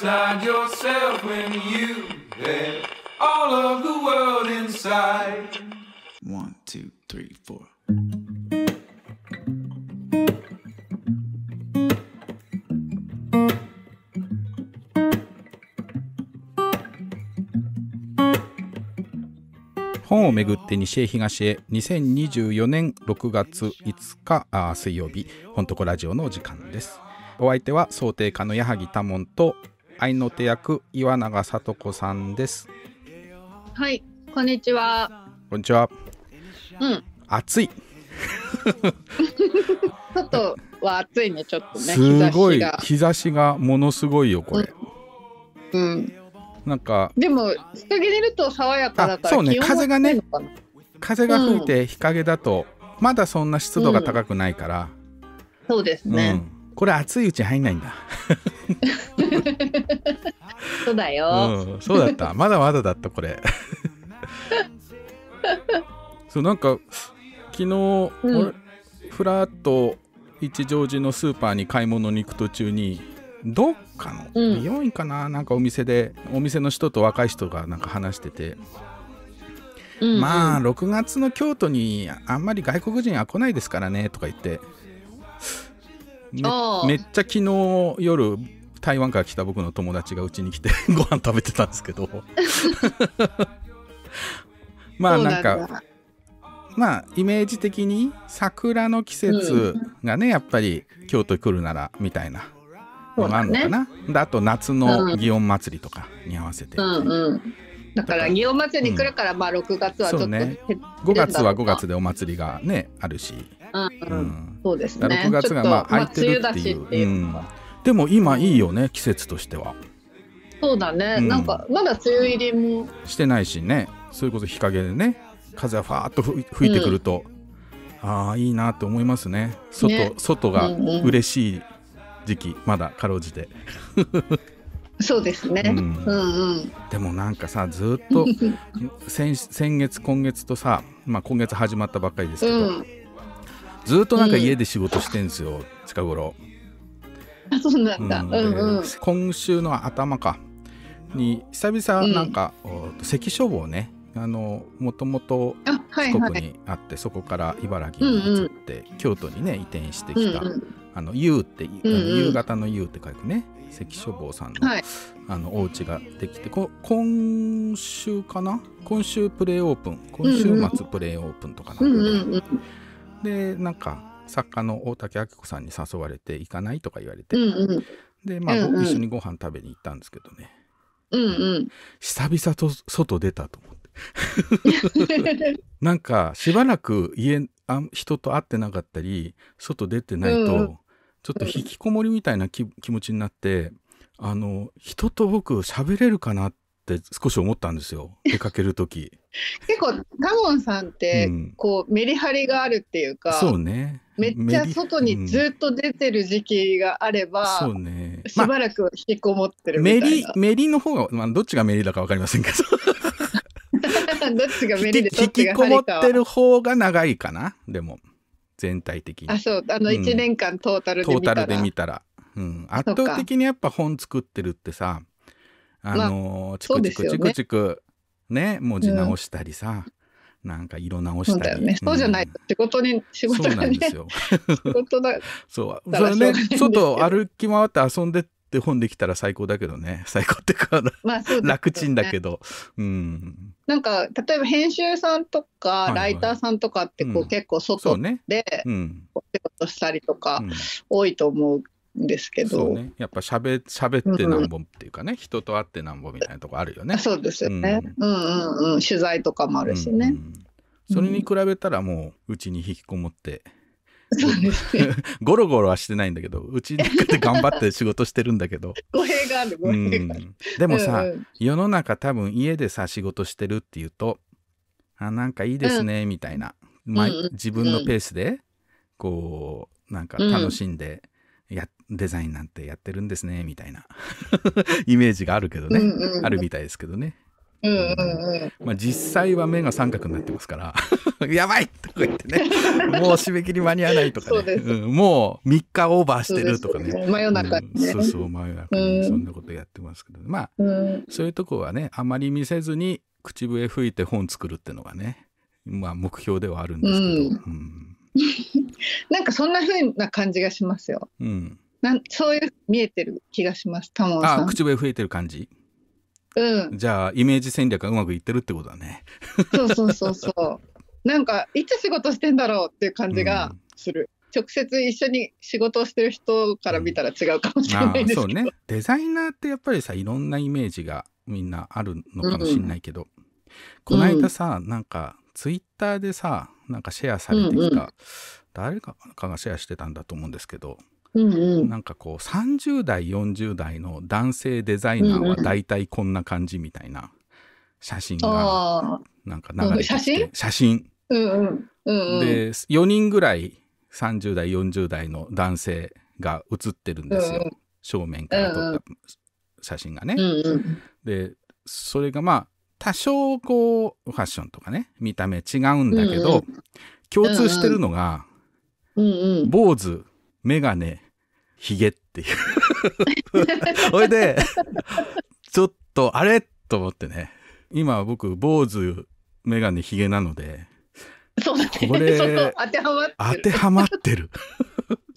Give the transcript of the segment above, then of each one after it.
outside yourself when you had all of the world inside. One, two, three, four. 本をめぐって西へ東へ2024年6月5日水曜日本とこラジオの時間ですお相手は想定家の矢作多門と愛の手役岩永さと子さんですはいこんにちはこんにちはうん暑い 外は暑いねちょっとねすごい日差しがものすごいよこれ、うん、うん、なんかでも日陰出ると爽やかだからそうね風がね風が吹いて日陰だと、まだそんな湿度が高くないから、うん、そうですね、うんこれ熱いうち入んないんだそうだよ、うん、そうだったまだまだだったこれそうなんか昨日、うん、ふらっと一乗寺のスーパーに買い物に行く途中にどっかの美容院かな、うん、なんかお店でお店の人と若い人がなんか話してて、うんうん、まあ6月の京都にあんまり外国人は来ないですからねとか言ってめめっちゃ昨日夜台湾から来た僕の友達がうちに来て ご飯食べてたんですけど まあなんかまあイメージ的に桜の季節がね、うん、やっぱり京都に来るならみたいなのがあるのかな、ね、あと夏の祇園祭とかに合わせて、うんうんだから祇園祭り来るから、まあ6月はちょっと、ね、5月は5月でお祭りがねあるしそうですね。6月がまあ空いてるっていう。うん、でも今いいよね季節としては。そうだね、なんかまだ梅雨入りもしてないしねそういうこと日陰でね風はファーッと吹いてくると、ああいいなと思いますね外ね外が嬉しい時期、うんうん、まだかろうじて そうですね、うん、うんうんでもなんかさずっと 先先月今月とさ、まあ、今月始まったばっかりですけど、うんずっとなんか家で仕事してんですよ、近頃。あそうなんだ、うんうんうん、今週の頭かに久々なんか、う関所をねあのもともと四国にあって、はいはい、そこから茨城に移って、うんうん、京都にね移転してきた、うんうん、あの U って、うんうん、夕方の夕って書くね関所坊さんの,、はい、あのお家ができてこ今週かな今週プレーオープン今週末プレーオープンとかなんで、うんうんでなんか作家の大竹明子さんに誘われて行かないとか言われて、うんうん、でまあ、うんうん、一緒にご飯食べに行ったんですけどね、うんうん、久々と外出たと思って なんかしばらく家あ人と会ってなかったり外出てないと、うん、ちょっと引きこもりみたいな気持ちになってあの人と僕喋れるかなっって少し思ったんですよ出かける時 結構ダモンさんって、うん、こうメリハリがあるっていうかそうねめっちゃ外にずっと出てる時期があれば、うん、そうね、しばらく引きこもってるみたいな、まあ、メリメリの方が、まあ、どっちがメリだか分かりませんけど どっちがメリでどっちが引きこもってる方が長いかなでも全体的にあそうあの1年間トータルで見たら、うん、トータルで見たら、うん、圧倒的にやっぱ本作ってるってさあの、まあ、チクチクチクチクね、ね、文字直したりさ、うん、なんか色直したりそうよね、うん、そうじゃない仕事に仕事が、ね、そうなんですよ仕事だそうそれね外歩き回って遊んでって本できたら最高だけどね 最高ってか、まあね、楽ちんだけどうんなんか例えば編集さんとかライターさんとかってこう、はいはい、結構外で、うん、お仕事したりとか多いと思うですけど、ね、やっぱしゃべしゃべってなんぼっていうかね、うん、人と会ってなんぼみたいなとこあるよねそうですよね、うん、うんうんうん取材とかもあるしね、うんうん、それに比べたらもううちに引きこもって、そうですね。ゴロゴロはしてないんだけど、うちで頑張って仕事してるんだけど。語弊がある、語弊がある。うん、でもさ、うんうん、世の中多分家でさ、仕事してるっていうと、あ、なんかいいですね、うん、みたいな、まあ、うん自分のペースで、こう、なんか楽しんでやっデザインなんてやってるんですねみたいな イメージがあるけどね、うんうん、あるみたいですけどね。うんうんうんまあ、実際は目が三角になってますから やばいとか言ってね もう締め切り間に合わないとかね、うん、もう3日オーバーしてるとかね、ね、真夜中、うん、そうそう真夜中にそんなことやってますけど、まあ、そういうとこはねあまり見せずに口笛吹いて本作るっていうのがね、まあ、目標ではあるんですけど、うん、なんかそんなふうな感じがしますよ。うんなんそういう見えてる気がしますタモさんあ口笛増えてる感じうんじゃあイメージ戦略がうまくいってるってことだねそうそうそうそうなんかいつ仕事してんだろうっていう感じがする、うん、直接一緒に仕事をしてる人から見たら違うかもしれないですけど、うん、そうねデザイナーってやっぱりさいろんなイメージがみんなあるのかもしれないけど、うん、この間さ、なんかツイッターでさなんかシェアされてきた、うんうん、誰かがシェアしてたんだと思うんですけどなんかこう30代40代の男性デザイナーは大体こんな感じみたいな写真がなんか流れてきて、写真、で4人ぐらい30代40代の男性が写ってるんですよ、正面から撮った写真がね。でそれがまあ多少こうファッションとかね見た目違うんだけど、共通してるのが、坊主眼鏡ひっていうほい でちょっとあれと思ってね今僕坊主眼鏡ひげなのでそうだねこれ当てはまってる当てはまってる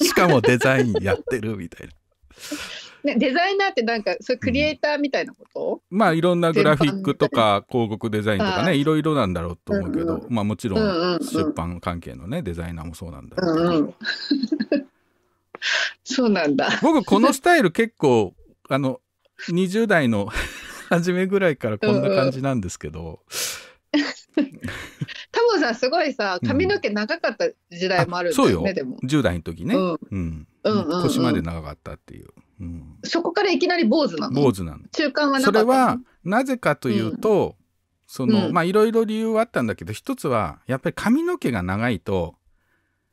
しかもデザインやってるみたいな。ね、デザイナーってなんかそうクリエイターみたいなこと、うん、まあいろんなグラフィックとか広告デザインとかねいろいろなんだろうと思うけど、うんうん、まあもちろん出版関係のねデザイナーもそうなんだろうけど、うんうん、そうなんだ。僕、このスタイル結構、あの、20代の初めぐらいからこんな感じなんですけど。タモさんすごいさ髪の毛長かった時代もあるんですよね、うん、でも10代の時ね、うんうん腰まで長かったっていう、うん、そこからいきなり坊主なの坊主なの中間はなかったそれはなぜかというと、そのまあいろいろ理由はあったんだけど一つはやっぱり髪の毛が長いと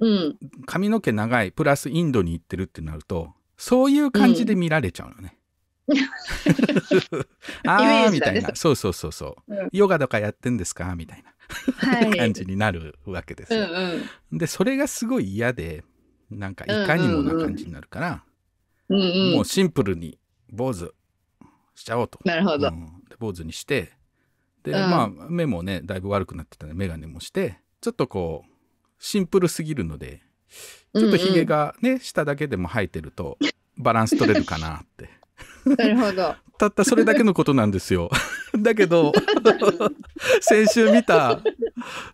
うん、髪の毛長いプラスインドに行ってるってなるとそういう感じで見られちゃうのね。うん、ああ、みたいなそうそうそうそう、うん、ヨガとかやってんですかみたいな、はい、感じになるわけですよ。うんうん、でそれがすごい嫌でなんかいかにもな感じになるから、うんうんうん、もうシンプルに坊主しちゃおうと。なるほど、うん、で坊主にしてで、まあ目もねだいぶ悪くなってたんで眼鏡もしてちょっとこうシンプルすぎるのでちょっとひげがね、うんうん、下だけでも生えてるとバランス取れるかなって。なるほど。たったそれだけのことなんですよ。だけど 先週見た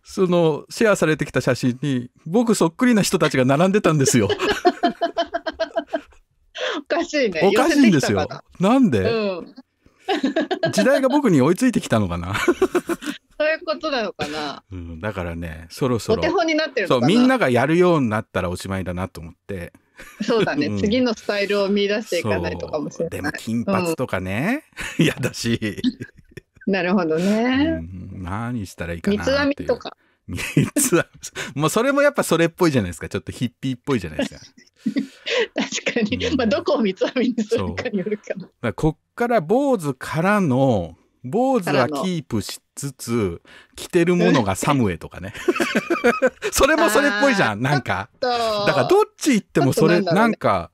そのシェアされてきた写真に僕そっくりな人たちが並んでたんですよ。おかしいね。おかしいんですよ。なんで、うん、時代が僕に追いついてきたのかな。そういうことなのかな。うん、だからね、そろそろ。お手本になってるそう、みんながやるようになったらおしまいだなと思って。そうだね、うん、次のスタイルを見出していかないとかもしれない。でも金髪とかね、嫌、うん、だし。なるほどね、うん。何したらいいかな三つ編みとか。三つ編み。もうそれもやっぱそれっぽいじゃないですか。ちょっとヒッピーっぽいじゃないですか。確かに。まあどこを三つ編みにするかによるかな。かこっから坊主からの坊主はキープしつつ、着てるものがサムエとかね。それもそれっぽいじゃん、なんか。だからどっち行ってもそれ、なんね、なんか、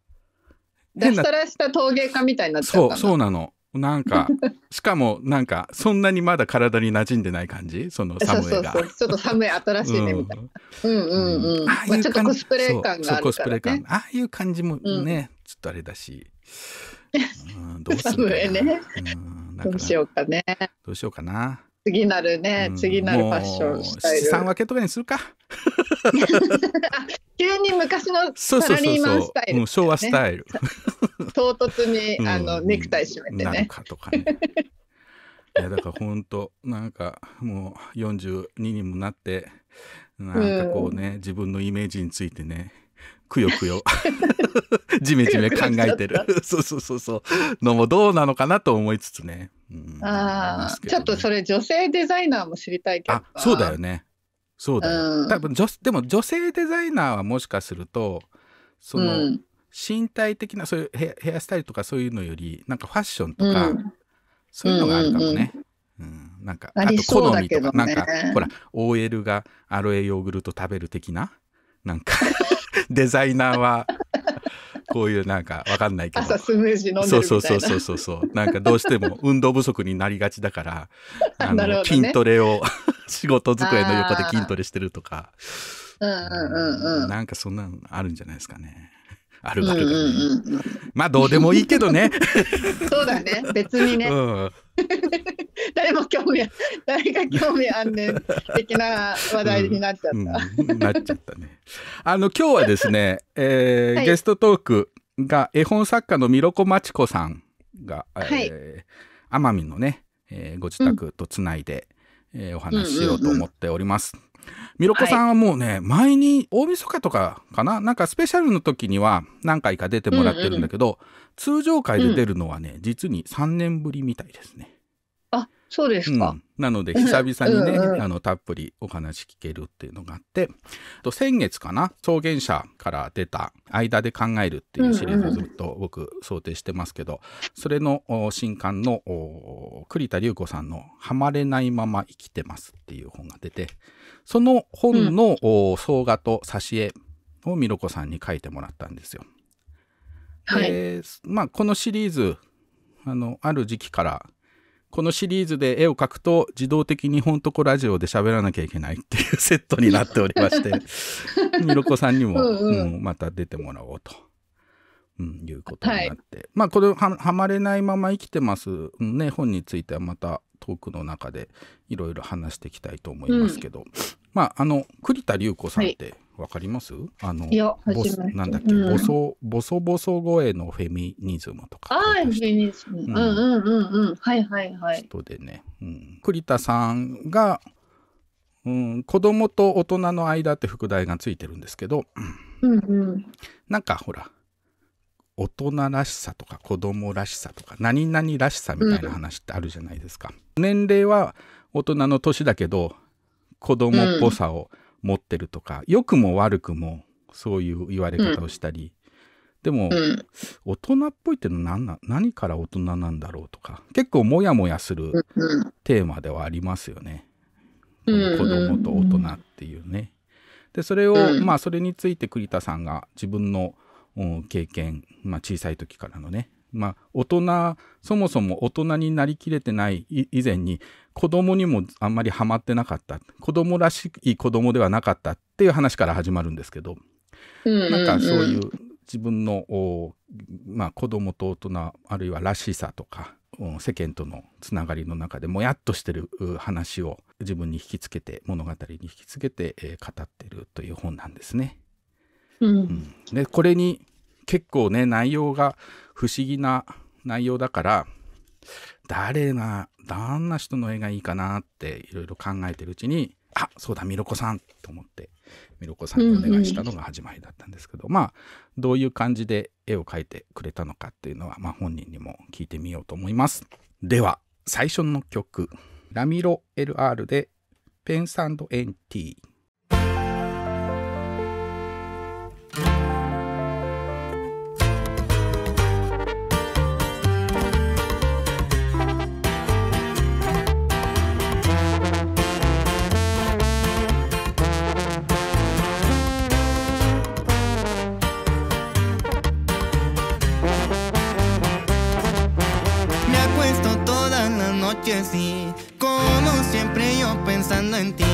変な。らした陶芸家みたいになっそう、そうなの。なんか、しかもなんか、そんなにまだ体に馴染んでない感じそのサムエが。そうそうちょっとサムエ新しいねみたいな。うん、うんうんうん。ああいちょっとコスプレ感があるから、ね。ああいう感じもね、ちょっとあれだし。うん、どうするサムエね。うんどうしようかね。どうしようかな。次なるね、うん、次なるファッションスタイル。三分けとかにするか。急に昔のサラリーマンスタイル、ね、そうそうそうそう、昭和スタイル。唐突にあの、うん、ネクタイ締めてね。とかね。いやだから本当なんかもう42にもなってなんかこうね、自分のイメージについてねくよくよじめじめ考えてる そうそうそうそうのもどうなのかなと思いつつね、うん、ああ、ね、ちょっとそれ女性デザイナーも知りたいけどあそうだよねそうだよ、うん、多分女でも女性デザイナーはもしかするとその、うん、身体的なそういうヘヘアスタイルとかそういうのよりなんかファッションとか、うん、そういうのがあるかもね、うん、なんか、あと好みとか、なんか、ほら、OL がアロエヨーグルト食べる的な、なんか デザイナーはこういうなんかわかんないけど朝スムージー飲んでるみたいなそうそうそうそうそうなんかどうしても運動不足になりがちだから あの、ね、筋トレを 仕事机の横で筋トレしてるとか、うんうんうんうん、なんかそんなのあるんじゃないですかね。あるある、うんうんうん、まあどうでもいいけどねそうだね別にね、うん、誰も興味誰が興味あんねん的な話題になっちゃった、うんうん、なっちゃったねあの今日はですね、えー、はい、ゲストトークが絵本作家のミロコマチコさんが、はい、えー、奄のね、えー、ご自宅とつないで、えー、お話ししようと思っております、うんうんうんミロコさんはもうね、はい、前に大晦日とかかななんかスペシャルの時には何回か出てもらってるんだけど、うんうん、通常回で出るのはね、うん、実に3年ぶりみたいですね。あそうですか、うん、なので久々にね、うんうん、あのたっぷりお話聞けるっていうのがあって先月かな草原社から出た「間で考える」っていうシリーズずっと僕想定してますけど、うんうん、それの新刊の栗田隆子さんの「はまれないまま生きてます」っていう本が出てその本の、うん、総画と挿絵をミロ子さんに書いてもらったんですよ。はいえー、まあ、このシリーズあのある時期からこのシリーズで絵を描くと自動的に本とこラジオで喋らなきゃいけないっていうセットになっておりまして ミロコさんにも、うんうんうん、また出てもらおうと、うん、いうことになって、はい、まあこれはまれないまま生きてますね本についてはまたトークの中でいろいろ話していきたいと思いますけど、うん、まああの栗田隆子さんってわかります、はい、あのボスなんだっけ、うん、ボソボソボソ声のフェミニズムとかああフェミニズム、うん、うんうんうんはいはいはい人でね、うん、栗田さんが、うん、子供と大人の間って副題がついてるんですけど、うんうん、なんかほら大人らしさとか子供らしさとか何々らしさみたいな話ってあるじゃないですか。年齢は大人の年だけど子供っぽさを持ってるとか、良、うん、くも悪くもそういう言われ方をしたり、うん、でも、うん、大人っぽいっての何何から大人なんだろうとか結構モヤモヤするテーマではありますよね、子供と大人っていうね。でそれを、まあそれについて栗田さんが自分の経験、まあ、小さい時からのねまあ、大人、そもそも大人になりきれてない以前に、子供にもあんまりハマってなかった。子供らしい子供ではなかったっていう話から始まるんですけど、うんうんうん、なんかそういう自分の、まあ、子供と大人、あるいはらしさとか、世間とのつながりの中でもやっとしてる話を自分に引きつけて物語に引きつけて、えー、語ってるという本なんですね。うん、うん、でこれに結構ね内容が不思議な内容だから誰がどんな人の絵がいいかなっていろいろ考えてるうちにあそうだミロコさんと思ってミロコさんにお願いしたのが始まりだったんですけど、うんうん、まあどういう感じで絵を描いてくれたのかっていうのは、まあ、本人にも聞いてみようと思いますでは最初の曲「ラミロ LR」で「ペンサンドエンティー」como siempre yo pensando en ti.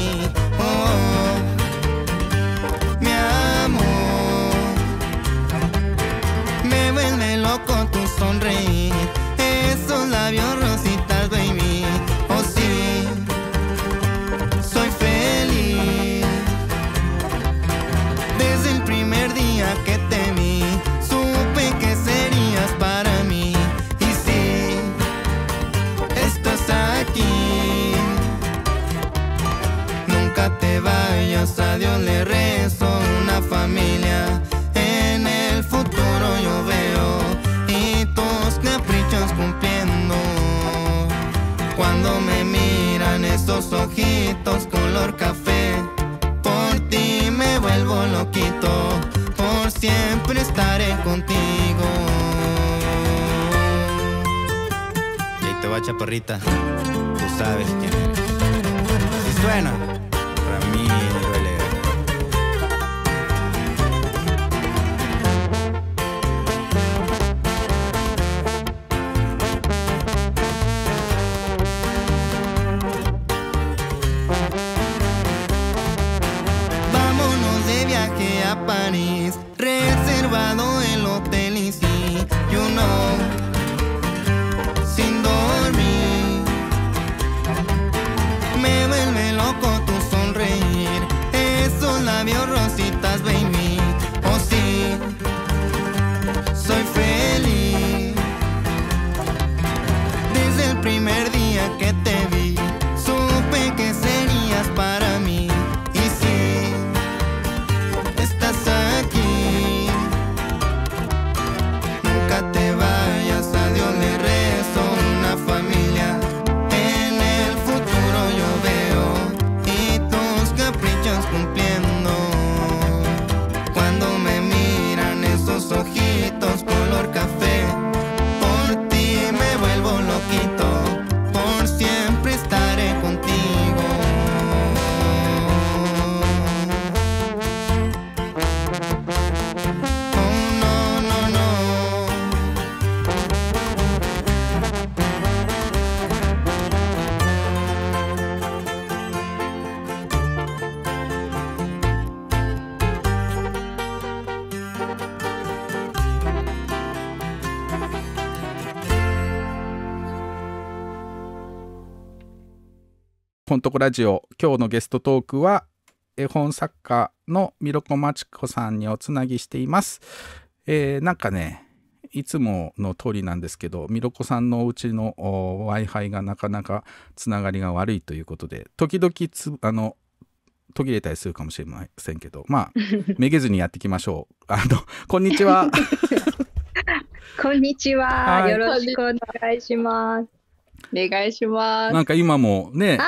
a Dios le rezo una familia. En el futuro yo veo y tus caprichos cumpliendo. Cuando me miran esos ojitos color café, por ti me vuelvo loquito, por siempre estaré contigo. Y te va chaparrita, tú sabes quién eres. Si suena. とこラジオ」今日のゲストトークは絵本作家のミろコマチこさんにおつなぎしています。えー、なんかねいつもの通りなんですけどミろコさんのお家の w i f i がなかなかつながりが悪いということで時々つあの途切れたりするかもしれませんけどまあ めげずにやっていきましょう。あのこんにちは こんにちは。よろしくお願いします。お願いします。なんか今もね、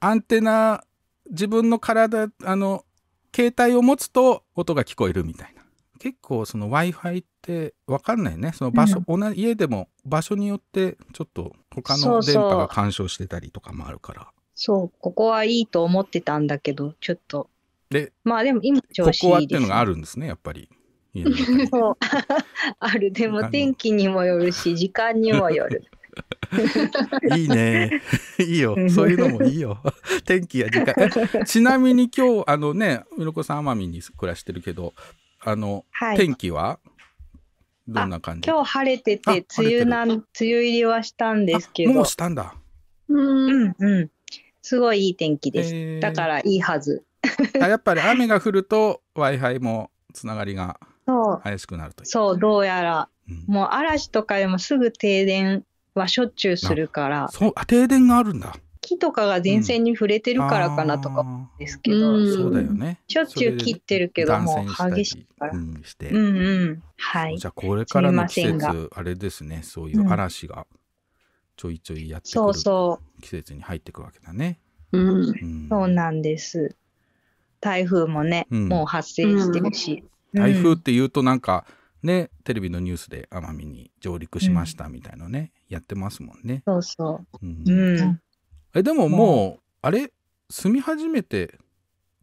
アンテナ、自分の体、あの、携帯を持つと音が聞こえるみたいな。結構その Wi-Fi って分かんないね。その場所、うん同じ家でも場所によってちょっと他の電波が干渉してたりとかもあるから。そう、ここはいいと思ってたんだけど、ちょっと。で、まあでも今調子ここはっていうのがある。んですね、やっぱり。そう。ある。でも天気にもよるし、時間にもよる。いいね。いいよ。そういうのもいいよ。天気や時間。ちなみに今日、あのね、うろこさん奄美に暮らしてるけど、あの、はい、天気はどんな感じ今日晴れてて、梅雨なん、梅雨入りはしたんですけど。もうしたんだ。うん、うん。すごいいい天気です。えー、だからいいはず。あやっぱり雨が降ると Wi-Fi もつながりが怪しくなるというそうどうやら、もう嵐とかでもすぐ停電はしょっちゅうするから。そう、停電があるんだ。木とかが電線に触れてるからかなとかですけど、うん、そうだよねしょっちゅう切ってるけども激しいから、うん、してうんうんはいじゃこれからの季節あれですねそういう嵐がちょいちょいやってくる、うん、そうそう季節に入ってくわけだねうん、うん、そうなんです台風もね、もう発生してるし、台風って言うとなんかね、テレビのニュースで奄美に上陸しましたみたいなね、うん、やってますもんね。そうそう。うん。うん、えでももうあれ住み始めて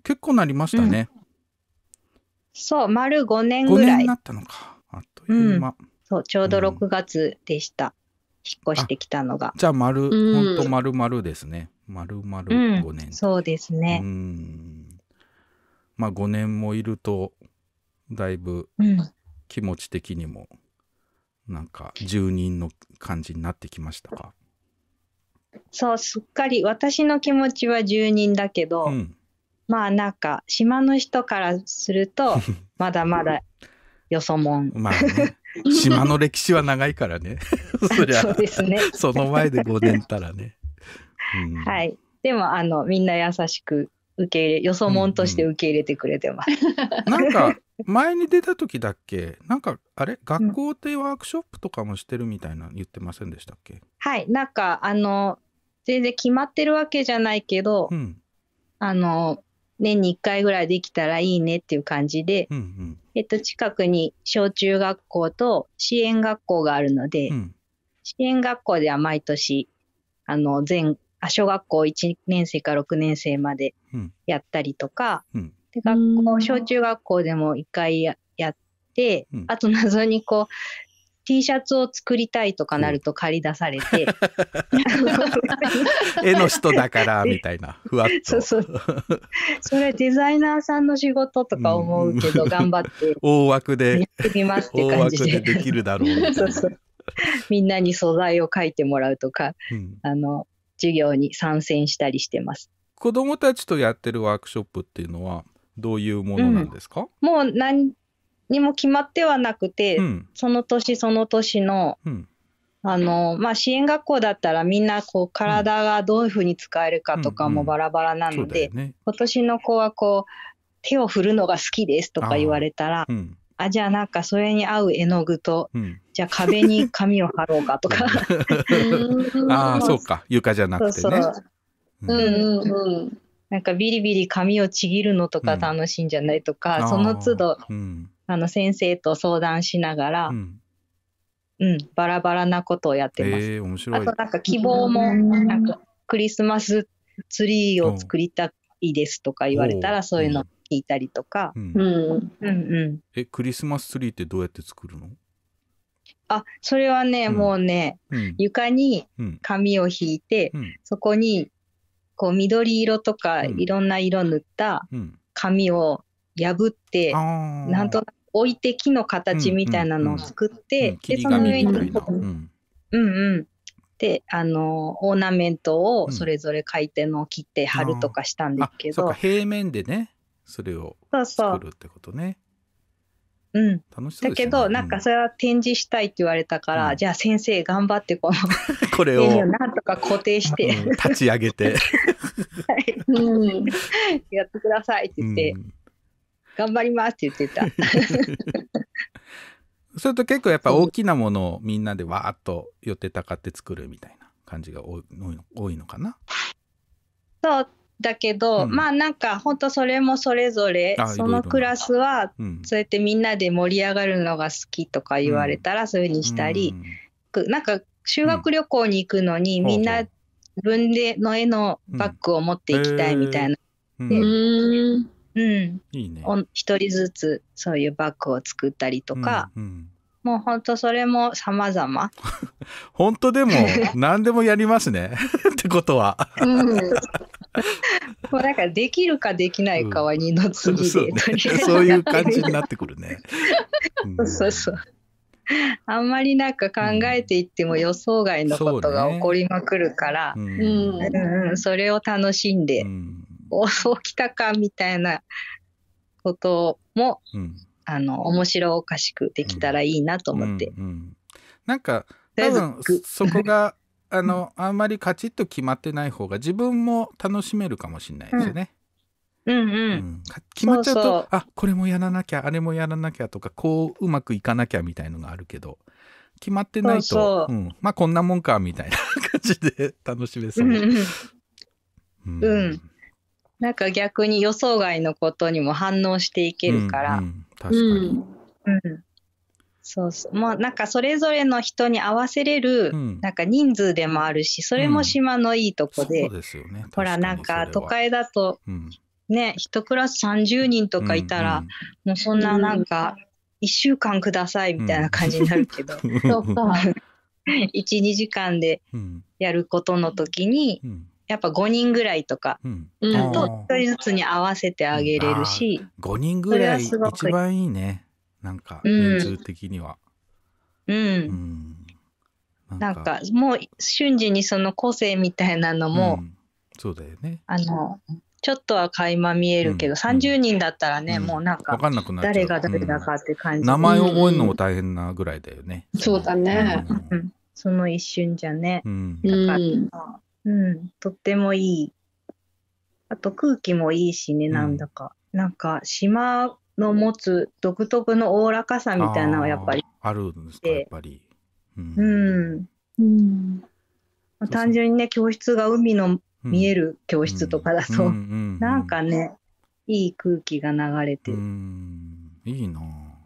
結構なりましたね。うん、そう丸5年ぐらい。5年なったのか。あっという間。そうちょうど6月でした。引っ越してきたのが。じゃあ丸、本当ほんと丸々ですね。丸々5年、そうですね。うん。まあ5年もいるとだいぶ。うん気持ち的にもなんか住人の感じになってきましたかそうすっかり私の気持ちは住人だけど、うん、まあなんか島の人からすると まだまだよそもん。まあ、ね、島の歴史は長いからね そりゃそうですねその前で5年たらね。うん、はいでもあのみんな優しく受け入れ、よそもんとして受け入れてくれてます。うんうん、なんか、前に出た時だっけなんか、あれ学校ってワークショップとかもしてるみたいな言ってませんでしたっけ、うん、はい、なんか、あの、全然決まってるわけじゃないけど、うん、あの、年に1回ぐらいできたらいいねっていう感じで、うんうん、えっと、近くに小中学校と支援学校があるので、うん、支援学校では毎年、あの、全小学校1年生から6年生までやったりとか、うん、で学校小中学校でも1回やって、うん、あと謎にこう T シャツを作りたいとかなると借り出されて、うん、絵の人だからみたいなふわっとそうそうそれデザイナーさんの仕事とか思うけど頑張って大枠でやってみますって感じでできるだろう そうそうみんなに素材を書いてもらうとか、うん、あの授業に参戦したりしてます。子どもたちとやってるワークショップっていうのはどういうものなんですか、うん、もう何にも決まってはなくて、うん、その年その年の、うん、あのまあ、支援学校だったらみんなこう体がどういうふうに使えるかとかもバラバラなので、うんうんね、今年の子はこう手を振るのが好きですとか言われたらあ、あじゃあなんかそれに合う絵の具と、じゃあ壁に紙を貼ろうかとかああそうか床じゃなくてねなんかビリビリ紙をちぎるのとか楽しいんじゃないとか、うん、その都度、うん、あの先生と相談しながら、うん、うん、バラバラなことをやってます、えー、面白いあとなんか希望もなんかクリスマスツリーを作りたいですとか言われたらそういうの聞いたりとか、うんうんうん、えクリスマスツリーってどうやって作るのあ、それはね、うんもうね、うん床に紙を引いて、うんそこにこう緑色とかいろんな色塗った紙を破って、あなんとなく置いて木の形みたいなのを作っうてん、で、その上に、うんうんうん。で、あの、オーナメントをそれぞれ書いてのを切って貼るとかしたんですけど、うか平面でねそれを作るってことねうん、楽しそう、ね、だけど、なんかそれは展示したいって言われたから、うん、じゃあ先生頑張ってこの これをなんとか固定してうん、立ち上げて、はい、うん、やってくださいって言って、頑張りますって言ってた。それと結構やっぱ大きなものをみんなでわーっと寄ってたかって作るみたいな感じが多いのかなそうだけど、うん、まあなんか本当それもそれぞれそのクラスはそうやってみんなで盛り上がるのが好きとか言われたらそういうふうにしたり、うん、なんか修学旅行に行くのにみんな自分での絵のバッグを持っていきたいみたいな。うん、1一、人ずつそういうバッグを作ったりとか、うんもう本当それも様々。本当でも 何でもやりますね。ってことは。うん。もうなんかできるかできないかは二の次で、うんそ、ね、そういう感じになってくるね。うん、そうそうあんまりなんか考えていっても予想外のことが起こりまくるから、そ、れを楽しんで、おそうきたかみたいなこともあの面白おかしくできたらいいなと思って。うんうん、なんか多分そこが あのあんまりカチッと決まってない方が自分も楽しめるかもしれないですよね。うん、うん、うん、決まっちゃうとそうあこれもやらなきゃあれもやらなきゃとかこううまくいかなきゃみたいのがあるけど決まってないとうん、まあこんなもんかみたいな感じで楽しめそう。うん、うんうんなんか逆に予想外のことにも反応していけるから。うんうん、確かに、うんそうそうまあ、なんかそれぞれの人に合わせれる、なんか人数でもあるしそれも島のいいとこで,、ね、ほらなんか都会だと、ね1クラス30人とかいたら、うんうん、もうそんななんか1週間くださいみたいな感じになるけど、うん、12 時間でやることの時に、うんやっぱ5人ぐらいとか、うん、と1人ずつに合わせてあげれるし、うん、5人ぐらい一番いいねなんか人数的には。うん、うんなんかもう瞬時にその個性みたいなのも、うん、そうだよねあのちょっとは垣間見えるけど、うん、30人だったらね、うん、もうなんか誰が誰だかって感じ、うん、名前を覚えるのも大変なぐらいだよね、そうだね、その一瞬じゃね、だから、うん、とってもいい。あと空気もいいしね、なんだか。うん、なんか島の持つ独特のおおらかさみたいなのはやっぱりあるんですか、やっぱり。うん。うんうんまあ、単純にね、教室が海の見える教室とかだと、なんかね、いい空気が流れてる。いいな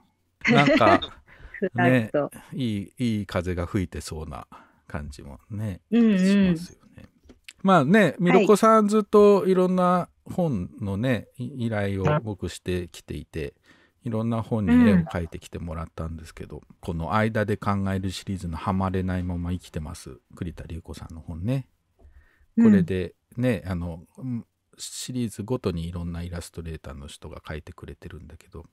なんか、ね、いい、いい風が吹いてそうな感じもね、うんうん、しますよまあね、ミルコさんずっといろんな本のね、依頼を僕してきていて、いろんな本に絵を描いてきてもらったんですけど、うん、この「間で考える」シリーズの「はまれないまま生きてます」栗田隆子さんの本ね。これでね、うん、あのシリーズごとにいろんなイラストレーターの人が描いてくれてるんだけど、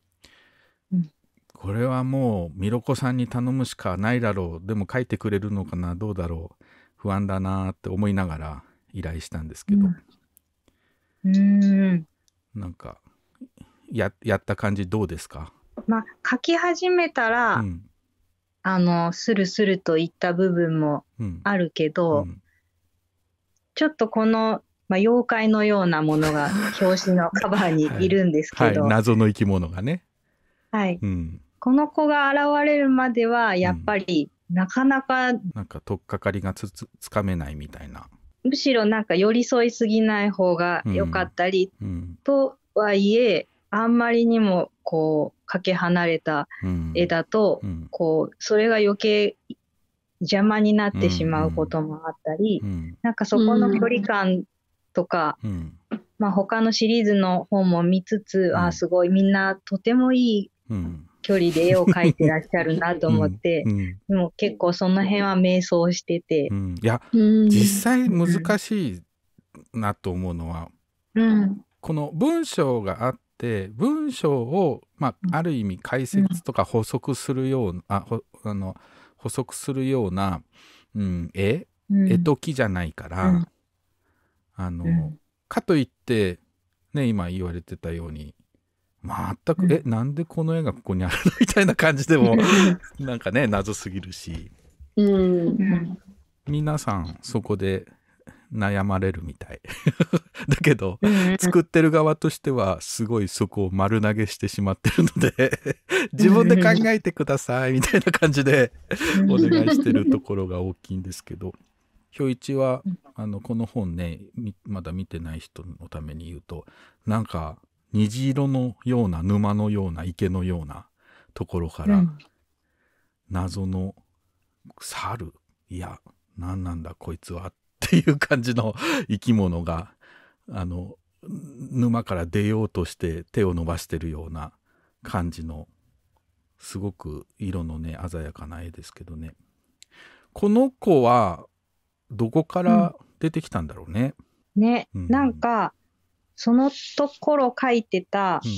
これはもうミろコさんに頼むしかないだろうでも描いてくれるのかなどうだろう不安だなって思いながら依頼したんですけど、うん、なんかややった感じどうですかまあ書き始めたら、うん、あのスルスルといった部分もあるけど、うん、ちょっとこの、まあ、妖怪のようなものが 表紙のカバーにいるんですけど、はいはい、謎の生き物がね。はい、うん、この子が現れるまではやっぱり、なかなかなんか取っかかりがつつかめないみたいなむしろなんか寄り添いすぎない方が良かったり、うん、とはいえあんまりにもこうかけ離れた絵だと、うん、こうそれが余計邪魔になってしまうこともあったり、うん、なんかそこの距離感とか、まあ、他のシリーズの本も見つつ、ああすごいみんなとてもいい距離で絵を描いてらっしゃるなと思って、うん、も結構その辺は瞑想してて、うん、いや、実際難しいなと思うのは、うん、この文章があって文章を、まあ、ある意味解説とか補足するような、ああの補足するような、うん、絵、絵解きじゃないから、あの、かといってね今言われてたように全く、え、なんでこの絵がここにあるのみたいな感じでも、なんかね、謎すぎるし。うん。皆さん、そこで悩まれるみたい。だけど、作ってる側としては、すごいそこを丸投げしてしまってるので 自分で考えてください、みたいな感じでお願いしてるところが大きいんですけど。今日ちはあのこの本ねまだ見てない人のために言うとなんか虹色のような沼のような池のようなところから、うん、謎の猿いや何なんだこいつはっていう感じの 生き物があの沼から出ようとして手を伸ばしてるような感じのすごく色のね鮮やかな絵ですけどねこの子はどこから出てきたんだろうね。うん、ね、うん、なんかそのところ書いてた、うん、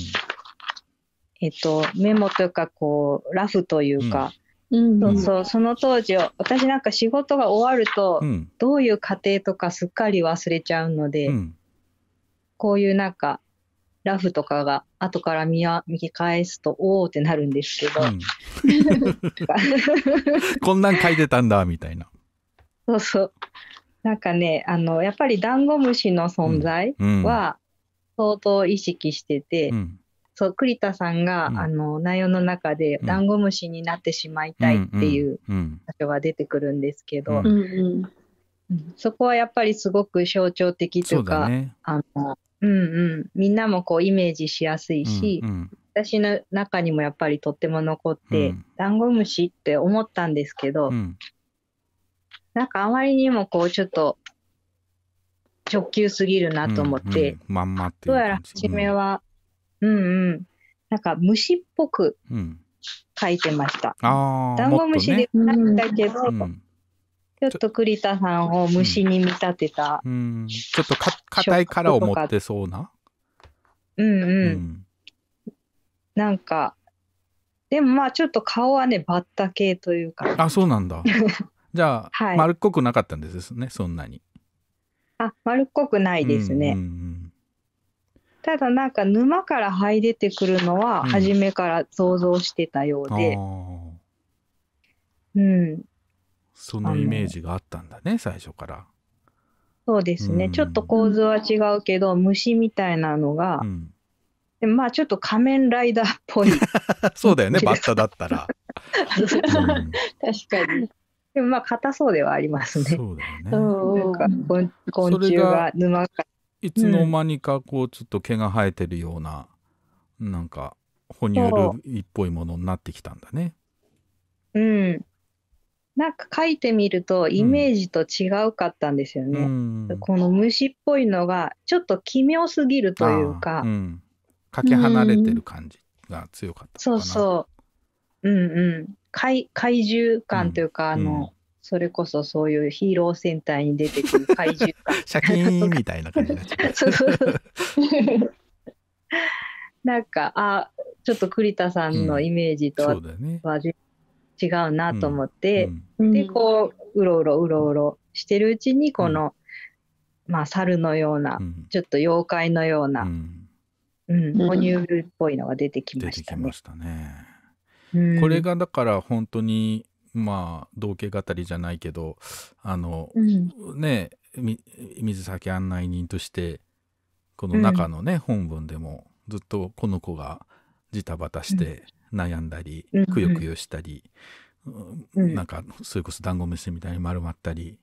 えっと、メモというか、こう、ラフというか、うん、そうそう、その当時、私なんか仕事が終わると、どういう過程とかすっかり忘れちゃうので、こういうなんか、ラフとかが後から見見返すとおおってなるんですけど、こんなん書いてたんだみたいなそうそうなんかねあのやっぱりダンゴムシの存在は、相当意識してて、うん、そう栗田さんが、うん、あの内容の中でダンゴムシになってしまいたいっていう場所が出てくるんですけど、うんうんそこはやっぱりすごく象徴的というか、ね、あのうんうん、みんなもこうイメージしやすいし、うんうん、私の中にもやっぱりとっても残って、うん、ダンゴムシって思ったんですけど、うん、なんかあまりにもこうちょっと直球すぎるなと思って、うんうん、まんまってどうやら初めは、うん、うんうんなんか虫っぽく書いてました。うん、ダンゴムシではないんだけど、ねうん、ちょっと栗田さんを虫に見立てた、うん、ちょっとか硬い殻を持ってそうなうんうん、なんかでもまあちょっと顔はねバッタ系というかあそうなんだ じゃあ、はい、丸っこくなかったんですねそんなにあ丸っこくないですね、うんうんただなんか沼から這い出てくるのは初めから想像してたようで、うん、うん、そのイメージがあったんだね最初からそうですね、うん、ちょっと構図は違うけど虫みたいなのが、うんでまあちょっと仮面ライダーっぽい そうだよねバッタだったら うん、確かにでもまあ硬そうではありますね。そうだよね。なんか昆虫が沼か。いつの間にかこうちょっと毛が生えてるような、うん、なんか哺乳類っぽいものになってきたんだね。うん。なんか書いてみるとイメージと違うかったんですよね。うん、この虫っぽいのがちょっと奇妙すぎるというか。うん、かけ離れてる感じが強かったそうそう。うんうん。怪怪獣感というか、うん、あの、それこそそういうヒーロー戦隊に出てくる怪獣感シャキーンみたいな感じになっちゃう。なんかあちょっと栗田さんのイメージとは、うんね、違うなと思って、うん、でこううろうろうろうろしてるうちにこの、うん、まあ猿のような、ちょっと妖怪のような、うん哺乳類っぽいのが出てきましたね。出てきましたねこれがだから本当にまあ同型語りじゃないけどあの、うん、ね水先案内人としてこの中のね、うん、本文でもずっとこの子がジタバタして悩んだり、うん、くよくよしたり、うん、なんかそれこそダンゴ虫みたいに丸まったり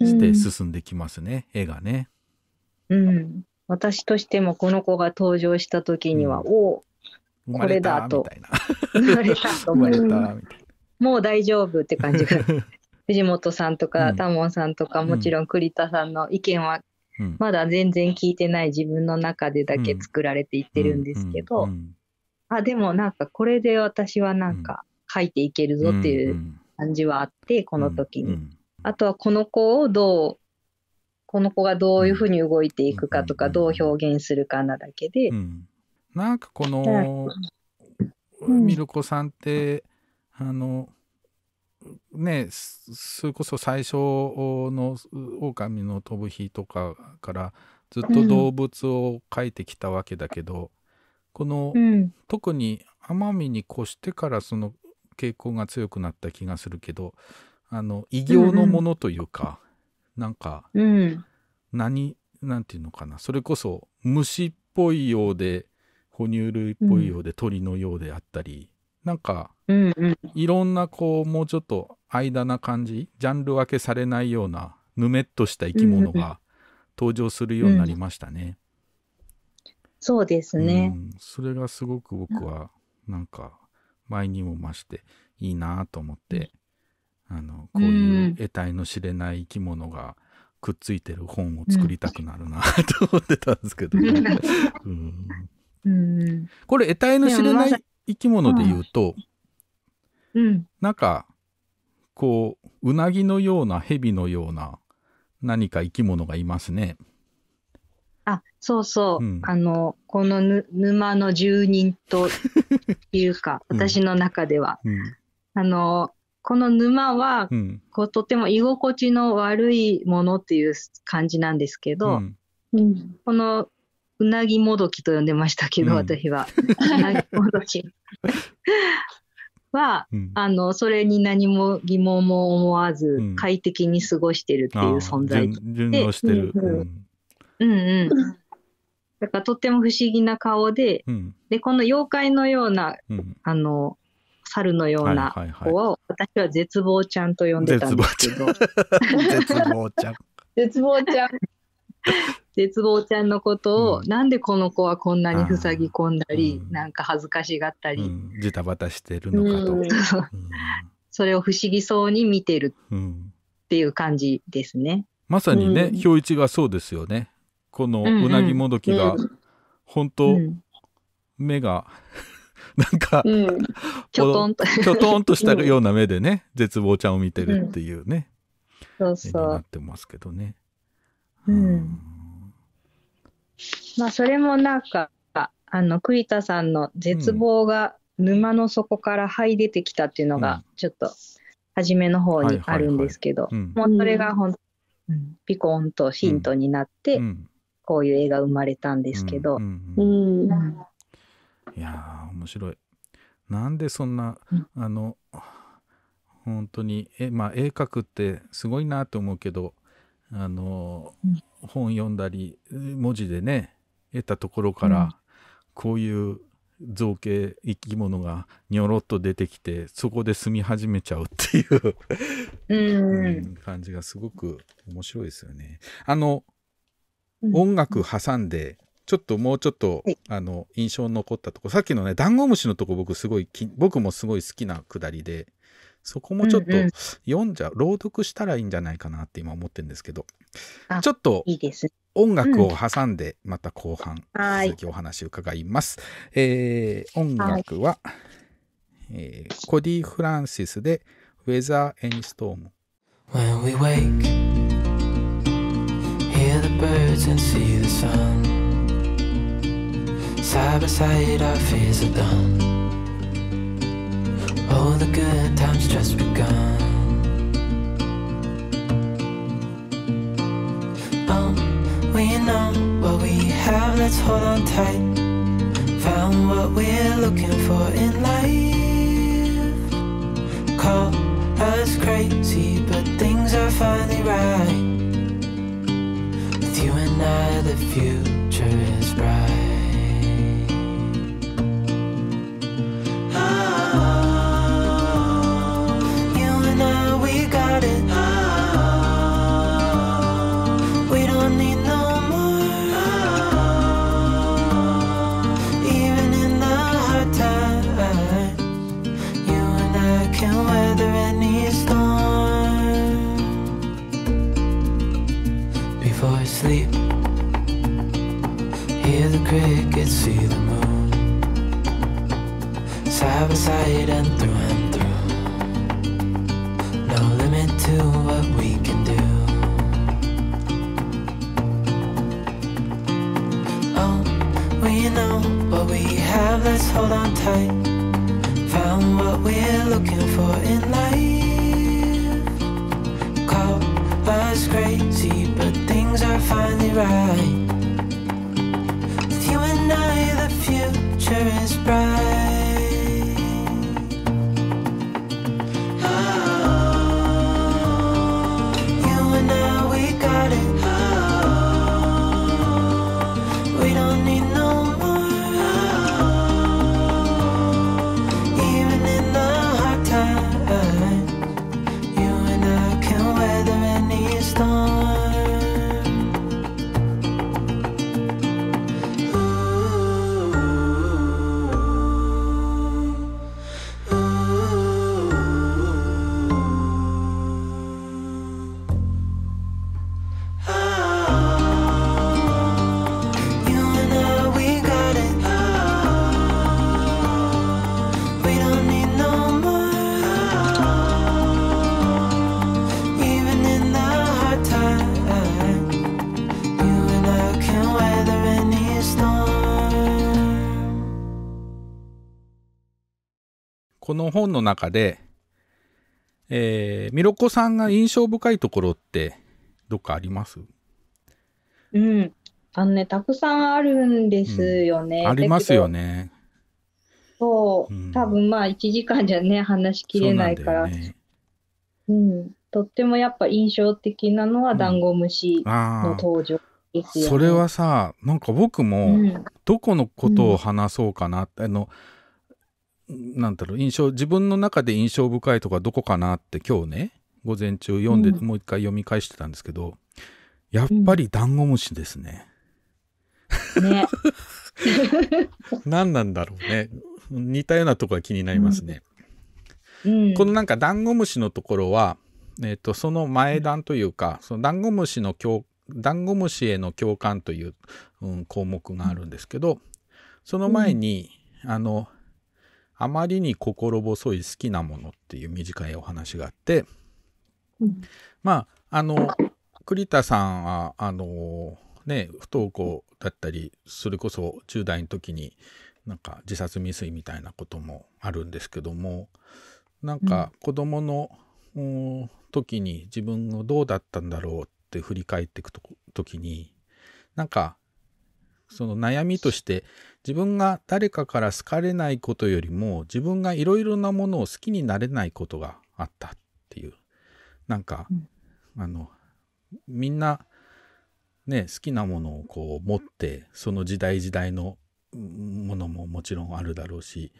して進んできますね、絵がね。うん、私としてもこの子が登場した時には、おこれだと 生まれたと思もう大丈夫って感じが 藤本さんとかタモンさんとか、もちろん栗田さんの意見はまだ全然聞いてない自分の中でだけ作られていってるんですけど、あでもなんかこれで私はなんか書いていけるぞっていう感じはあって、この時に。あとはこの子をどうこの子がどういうふうに動いていくかとか、どう表現するかなだけで、なんかこの、うん、ミルコさんって、あのねそれこそ最初の「狼の飛ぶ日」とかからずっと動物を描いてきたわけだけど、うん、この、うん、特に奄美に越してからその傾向が強くなった気がするけどあの異形のものというか、うん、なんか、うん、何なんていうのかなそれこそ虫っぽいようで哺乳類っぽいようで、鳥のようであったり、うん、なんか、うんうん、いろんなこうもうちょっと間な感じジャンル分けされないようなぬめっとした生き物が登場するようになりましたね。うん、そうですね、うん、それがすごく僕はなんか前にも増していいなと思ってあのこういう得体の知れない生き物がくっついてる本を作りたくなるなと思ってたんですけど、うんうん、これ得体の知れない生き物で言うと、うん、なんかこううなぎのような蛇のような何か生き物がいますね。あそうそう、うん、あのこの沼の住人というか うん、私の中では、うん、あのこの沼は、こうとても居心地の悪いものっていう感じなんですけど、このうなぎもどきと呼んでましたけど、うん、私は。うなぎもどきは、うん、あの、それに何も疑問も思わず、快適に過ごしてるっていう存在で。順応してる。うんうん。だからとっても不思議な顔で、で、この妖怪のような、あの、猿のような子を、私は絶望ちゃんと呼んでたんですけど。絶望ちゃん。絶望ちゃん。絶望ちゃんのことを、うん、なんでこの子はこんなに塞ぎ込んだり、うん、なんか恥ずかしがったり、うん、ジタバタしてるのかと、うん、それを不思議そうに見てるっていう感じですね、まさにね表一がそうですよねこのうなぎもどきが、本当、目が なんか、うん、きょとんときょとんとしたような目でね、絶望ちゃんを見てるっていうね、そうそうなってますけどね。うんまあ、それもなんか、あの、栗田さんの絶望が沼の底から這い出てきたっていうのが、ちょっと、初めの方にあるんですけど、もうそれが本当、ピコンとヒントになって、こういう絵が生まれたんですけど。いや面白い。なんでそんな、あの、本当に、え、まあ、絵描くってすごいなと思うけど、あの、うん、本読んだり文字でね得たところから、うん、こういう造形生き物がにょろっと出てきてそこで住み始めちゃうっていうう感じがすごく面白いですよね。あの、うん、音楽挟んでちょっともうちょっと、はい、あの印象に残ったとこさっきのねダンゴムシのとこ僕すごい僕もすごい好きなくだりでそこもちょっと読んじゃう、んうん、朗読したらいいんじゃないかなって今思ってるんですけどちょっと音楽を挟んでまた後半、うん、続きお話伺います。えー、音楽は、はい、えー、コディ・フランシスで「Weather and Storm」。When we wake, hear the birds and see the sun, side by side our fears are done. All the good times just begun. Oh, we know what we have, let's hold on tight. Found what we're looking for in life. Call us crazy, but things are finally right. With you and I, the future is bright. could see the moon Side by side and through and through No limit to what we can do Oh, we know what we have, let's hold on tight Found what we're looking for in life Call us crazy, but things are finally right deny the future is bright. この本の中で、えー、ミロコさんが印象深いところってどっかありますうん。あのね、たくさんあるんですよね。うん、ありますよね。そう、うん、多分まあ1時間じゃね、話しきれないから。うね、うん。とってもやっぱ印象的なのはダンゴムシの登場ですよね、それはさ、なんか僕もどこのことを話そうかなって、あの、なんだろう、印象、自分の中で印象深いとかどこかなって今日ね、午前中読んで、もう一回読み返してたんですけど、やっぱりダンゴムシですね。ね。何なんだろうね。似たようなとこが気になりますね。うんうん、このなんかダンゴムシのところは、えーと、その前段というか、そのダンゴムシの共ダンゴムシへの共感という、うん、項目があるんですけど、その前に、あのあまりに心細い好きなものっていう短いお話があって、まああの栗田さんはあのね不登校だったりそれこそ10代の時になんか自殺未遂みたいなこともあるんですけどもなんか子供の、うん、時に自分のどうだったんだろうって振り返っていくと時になんかその悩みとして自分が誰かから好かれないことよりも自分がいろいろなものを好きになれないことがあったっていうなんか、うん、あのみんなね好きなものをこう持ってその時代時代のものももちろんあるだろうし、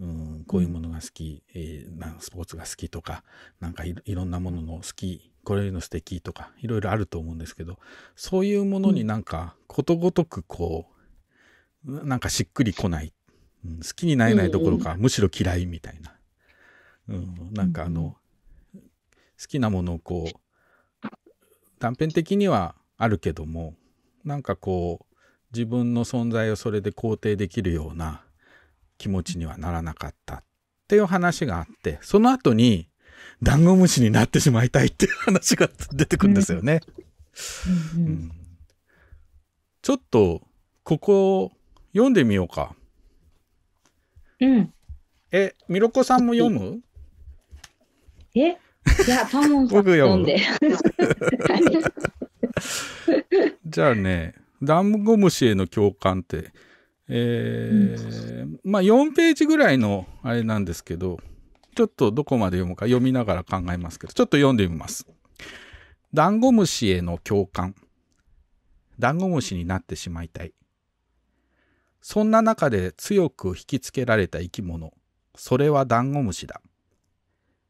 うん、こういうものが好き、えー、スポーツが好きとかなんかいろんなものの好きこれの素敵とかいろいろあると思うんですけどそういうものになんかことごとくこうなんかしっくりこない、うん、好きになれないどころか、むしろ嫌いみたいな、うん、なんかあの、好きなものをこう断片的にはあるけどもなんかこう自分の存在をそれで肯定できるような気持ちにはならなかったっていう話があってその後にダンゴムシになってしまいたいっていう話が出てくるんですよね。うん、ちょっと、ここを読んでみようか。うん。え、ミロコさんも読むえいや、パモンさん読んで。じゃあね、ダンゴムシへの共感って、えー、まあ4ページぐらいのあれなんですけど、ちょっとどこまで読むか読みながら考えますけど、ちょっと読んでみます。ダンゴムシへの共感。ダンゴムシになってしまいたい。そんな中で強く引きつけられた生き物、それはダンゴムシだ。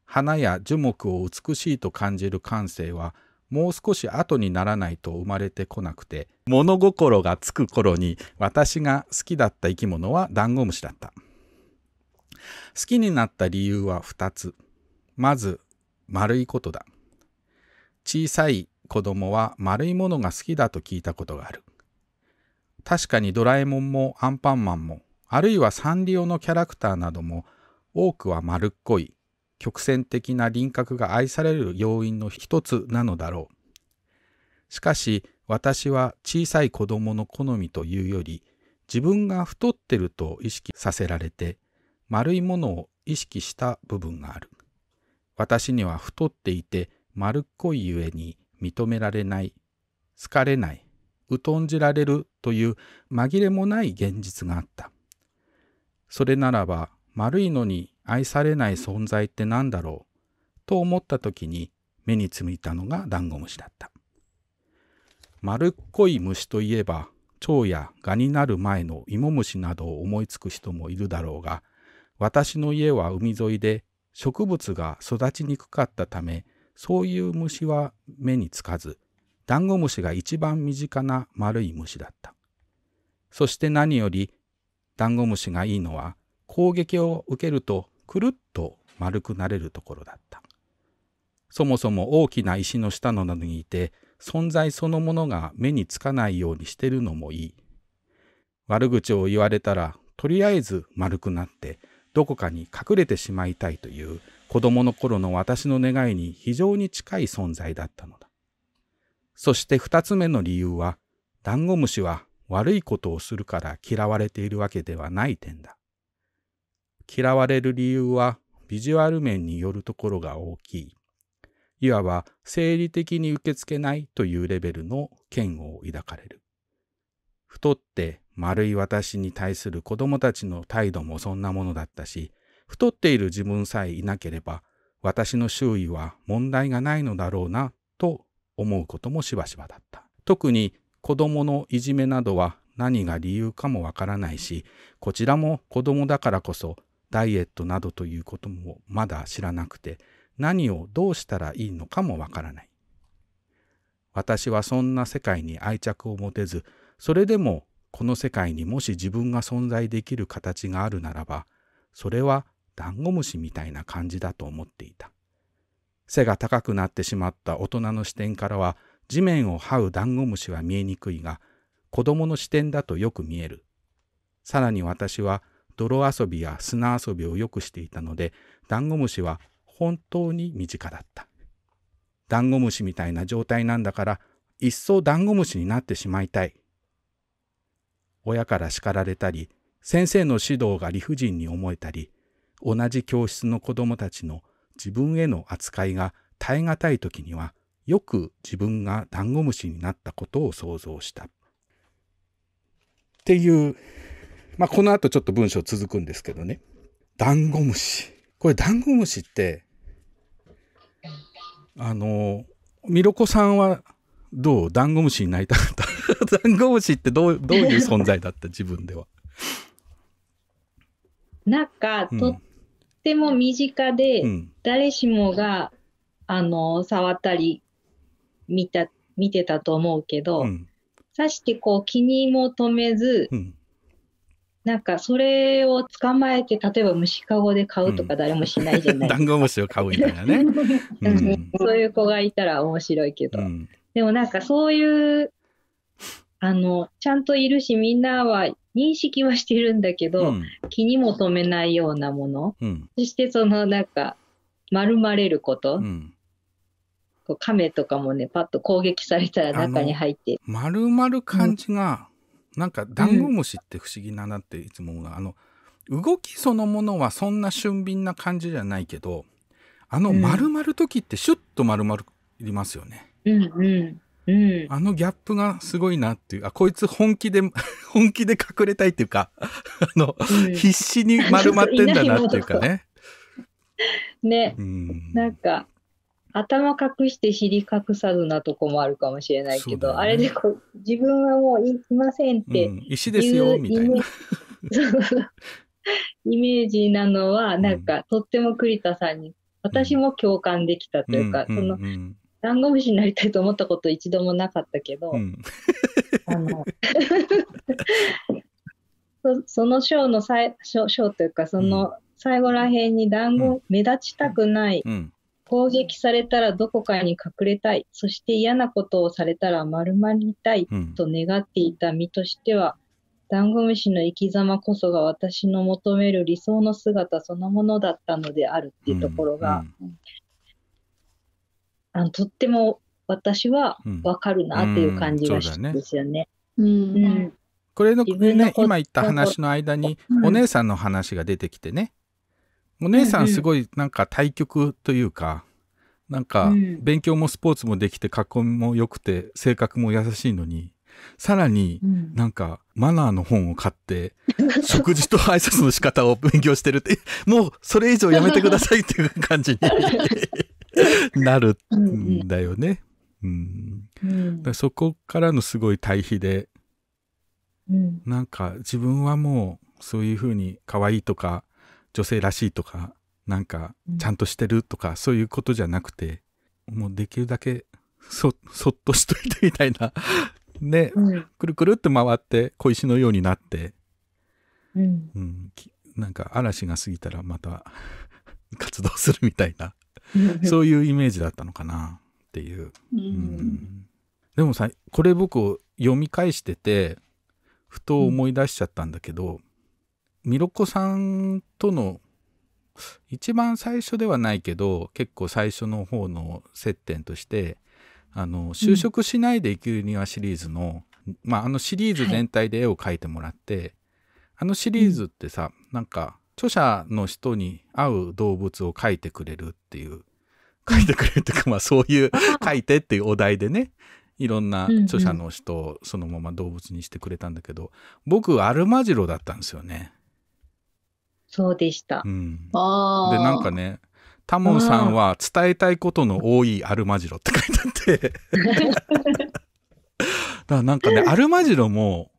花や樹木を美しいと感じる感性は、もう少し後にならないと生まれてこなくて、物心がつく頃に私が好きだった生き物はダンゴムシだった。好きになった理由は2つ。まず、丸いことだ。小さい子供は丸いものが好きだと聞いたことがある。確かにドラえもんもアンパンマンも、あるいはサンリオのキャラクターなども、多くは丸っこい、曲線的な輪郭が愛される要因の一つなのだろう。しかし、私は小さい子供の好みというより、自分が太ってると意識させられて、丸いものを意識した部分がある。私には太っていて丸っこいゆえに認められない、好かれない、疎んじられるという紛れもない現実があった。それならば丸いのに愛されない存在って何だろうと思った時に目についたのがダンゴムシだった。丸っこい虫といえば蝶や蛾になる前の芋虫などを思いつく人もいるだろうが私の家は海沿いで植物が育ちにくかったためそういう虫は目につかずダンゴムシが一番身近な丸い虫だったそして何よりダンゴムシがいいのは攻撃を受けるとくるっと丸くなれるところだったそもそも大きな石の下のなどにいて存在そのものが目につかないようにしてるのもいい悪口を言われたらとりあえず丸くなってどこかに隠れてしまいたいという子供の頃の私の願いに非常に近い存在だったのだ。そして二つ目の理由は、ダンゴムシは悪いことをするから嫌われているわけではない点だ。嫌われる理由はビジュアル面によるところが大きい。いわば生理的に受け付けないというレベルの嫌悪を抱かれる。太って丸い私に対する子供たちの態度もそんなものだったし、太っている自分さえいなければ、私の周囲は問題がないのだろうな、と思うこともしばしばだった。特に子供のいじめなどは何が理由かもわからないし、こちらも子供だからこそダイエットなどということもまだ知らなくて、何をどうしたらいいのかもわからない。私はそんな世界に愛着を持てず、それでもこの世界にもし自分が存在できる形があるならば、それはダンゴムシみたいな感じだと思っていた。背が高くなってしまった大人の視点からは、地面を這うダンゴムシは見えにくいが、子供の視点だとよく見える。さらに私は、泥遊びや砂遊びをよくしていたので、ダンゴムシは本当に身近だった。ダンゴムシみたいな状態なんだから、いっそダンゴムシになってしまいたい親から叱られたり、先生の指導が理不尽に思えたり、同じ教室の子供たちの自分への扱いが耐え難い時には、よく自分がダンゴムシになったことを想像した。っていう、まあ、この後ちょっと文章続くんですけどね。ダンゴムシ。これダンゴムシって、あの、ミロコさんはどうダンゴムシになりたかったダ ンゴムシってどうどういう存在だった自分では。なんか、うん、とっても身近で、うん、誰しもがあの触ったり見た見てたと思うけど、うん、さしてこう気にも留めず、うん、なんかそれを捕まえて例えば虫かごで買うとか誰もしないじゃないですか。ダンゴムシを買うみたいなね、そういう子がいたら面白いけど、でもなんかそういうあの、ちゃんといるし、みんなは認識はしてるんだけど、うん、気にも留めないようなもの、うん、そしてそのなんか、丸まれること、うん、こう亀とかもね、パッと攻撃されたら中に入って。丸まる感じが、うん、なんかダンゴムシって不思議だなっていつも思うが、あの、動きそのものはそんな俊敏な感じじゃないけど、あの丸まる時ってシュッと丸まりますよね。うんうんうん、あのギャップがすごいなっていう、あ、こいつ本気で、本気で隠れたいっていうか、あの、うん、必死に丸まってんだなっていうかね。ね、うん、なんか、頭隠して尻隠さずなとこもあるかもしれないけど、ね、あれでこう、自分はもういませんって、うん、石ですよ、みたいな。イメージなのは、なんか、とっても栗田さんに、私も共感できたというか、その、ダンゴムシになりたいと思ったこと一度もなかったけど、うん、あのその章の最章というかその最後らへんに団子、うん、目立ちたくない、うん、攻撃されたらどこかに隠れたいそして嫌なことをされたら丸まりたいと願っていた身としては、ダンゴムシの生き様こそが私の求める理想の姿そのものだったのであるっていうところが、うんうん、あのとっても私はわかるなっていう感じがしですよね。これのね、今言った話の間に、お姉さんの話が出てきてね、お姉さんすごいなんか対局というか、なんか勉強もスポーツもできて格好も良くて性格も優しいのにさらになんかマナーの本を買って食事と挨拶の仕方を勉強してるってもうそれ以上やめてくださいっていう感じに なるんだよね。うん、だそこからのすごい対比で、うん、なんか自分はもうそういうふうに可愛いとか女性らしいとかなんかちゃんとしてるとか、うん、そういうことじゃなくてもうできるだけそそっとしといてみたいなね、うん、くるくるって回って小石のようになって、うんうん、なんか嵐が過ぎたらまた 活動するみたいな そういうイメージだったのかなっていう。うん、でもさこれ僕読み返しててふと思い出しちゃったんだけど、ミロコさんとの一番最初ではないけど結構最初の方の接点としてあの就職しないで生きるにはシリーズの、うん、まあ、あのシリーズ全体で絵を描いてもらって、はい、あのシリーズってさ、うん、なんか著者の人に合う動物を描いてくれるっていう 描いてくれるっていうかまあそういう描いてっていうお題でねいろんな著者の人をそのまま動物にしてくれたんだけど、うんうん、僕アルマジロだったんですよね。そうでした。うん、でなんかねタモンさんは伝えたいことの多いアルマジロって書いてあって だからなんかねアルマジロも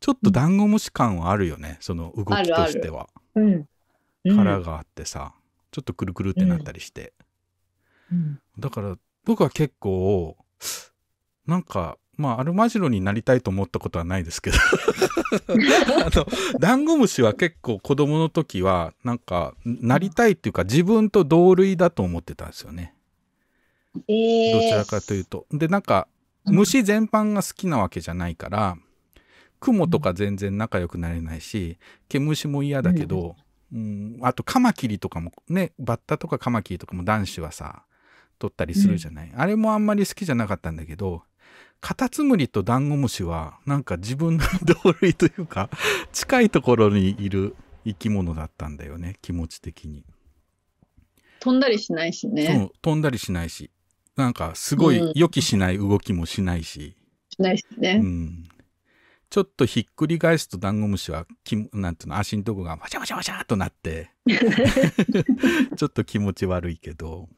ちょっとダンゴムシ感はあるよねその動きとしては。あるあるうん殻があってさ、ちょっとくるくるってなったりして、だから僕は結構なんかまあアルマジロになりたいと思ったことはないですけど あのダンゴムシは結構子供の時はなんかなりたいっていうか自分と同類だと思ってたんですよね。えー、どちらかというと。でなんか虫全般が好きなわけじゃないから雲とか全然仲良くなれないし毛虫も嫌だけど、うん、あとカマキリとかもねバッタとかカマキリとかも男子はさ取ったりするじゃない、あれもあんまり好きじゃなかったんだけどカタツムリとダンゴムシはなんか自分の同類というか 近いところにいる生き物だったんだよね気持ち的に。飛んだりしないしね。そう飛んだりしないしなんかすごい予期しない動きもしないし。うん、しないしね、うん、ちょっとひっくり返すとダンゴムシはきなんていうの足のとこがわちゃわちゃわちゃっとなって ちょっと気持ち悪いけど、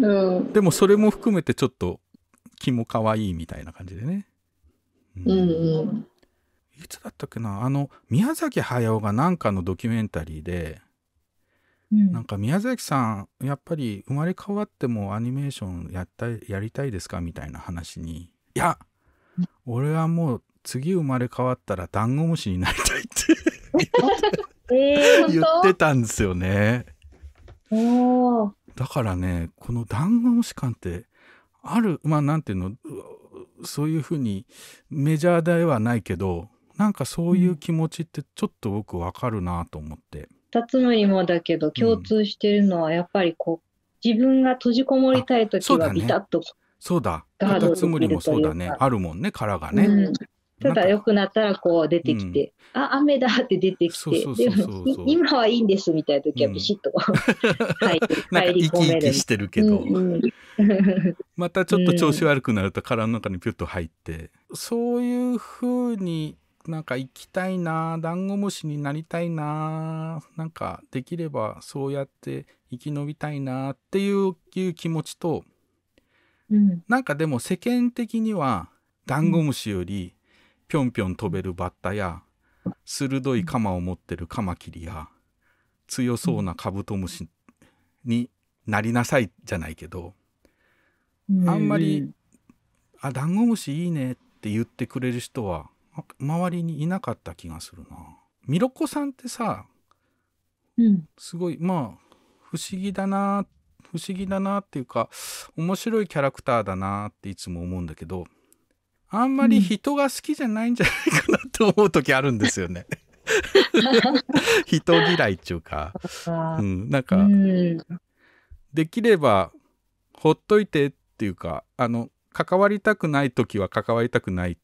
うん、でもそれも含めてちょっと気も可愛いみたいな感じでね。うん、うんうんいつだったっけなあの宮崎駿が何かのドキュメンタリーで、うん、なんか宮崎さんやっぱり生まれ変わってもアニメーションやったやりたいですかみたいな話に「いや俺はもう次生まれ変わったらダンゴムシになりたいって言ってたんですよね。だからねこのダンゴムシ感ってあるまあなんていうのそういうふうにメジャーではないけどなんかそういう気持ちってちょっと僕わかるなと思って。二つのもだけど共通してるのはやっぱりこう、うん、自分が閉じこもりたい時はビタッとそうだ。カタツムリもそうだね。あるもんね、殻がね。うん、ただ良くなったらこう出てきて、うん、あ、雨だって出てきて、今はいいんですみたいな時はビシッと、うん、はい、り込める。生き生きしてるけど、うんうん、またちょっと調子悪くなると殻の中にピュッと入って、そういうふうになんか行きたいなダンゴムシになりたいななんかできればそうやって生き延びたいなっていう気持ちと、うん、なんかでも世間的にはダンゴムシよりぴょんぴょん飛べるバッタや鋭い鎌を持ってるカマキリや強そうなカブトムシになりなさいじゃないけどあんまり「あダンゴムシいいね」って言ってくれる人は周りにいなかった気がするな。ミロコさんってさ、すごいまあ不思議だな不思議だなっていうか面白いキャラクターだなっていつも思うんだけどあんまり人が好きじゃないんじゃないかなと思う時あるんですよね。人嫌いっていうか、うん、なんか、できればほっといてっていうかあの関わりたくない時は関わりたくないっ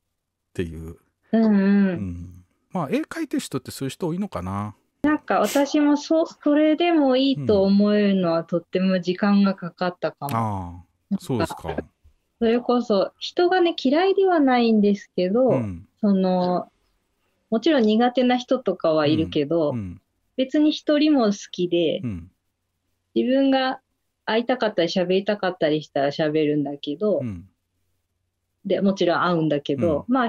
ていう、うんうんうん、まあ絵描いてる人ってそういう人多いのかな。なんか私もそそれでもいいと思えるのはとっても時間がかかったかも。うん、ああそうですか。それこそ人がね嫌いではないんですけど、うん、そのもちろん苦手な人とかはいるけど、うんうん、別に一人も好きで、自分が会いたかったり喋りたかったりしたら喋るんだけど、でもちろん会うんだけど、まあ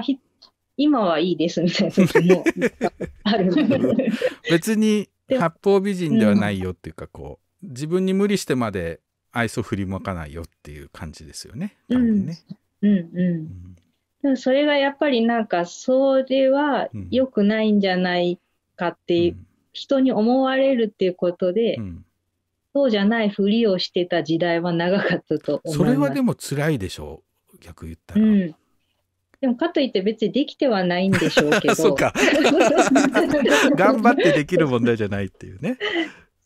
今はいいですみたいな時も ある別に八方美人ではないよっていうかこう自分に無理してまで愛想振りまかないよっていう感じですよね。うん、うん、うん、うん、でもそれがやっぱりなんかそれは良くないんじゃないかっていう、ん、人に思われるっていうことで、うん、そうじゃないふりをしてた時代は長かったと思いそれはでも辛いでしょう逆言ったら。うんでもかといって別にできてはないんでしょうけど。頑張ってできる問題じゃないっていうね。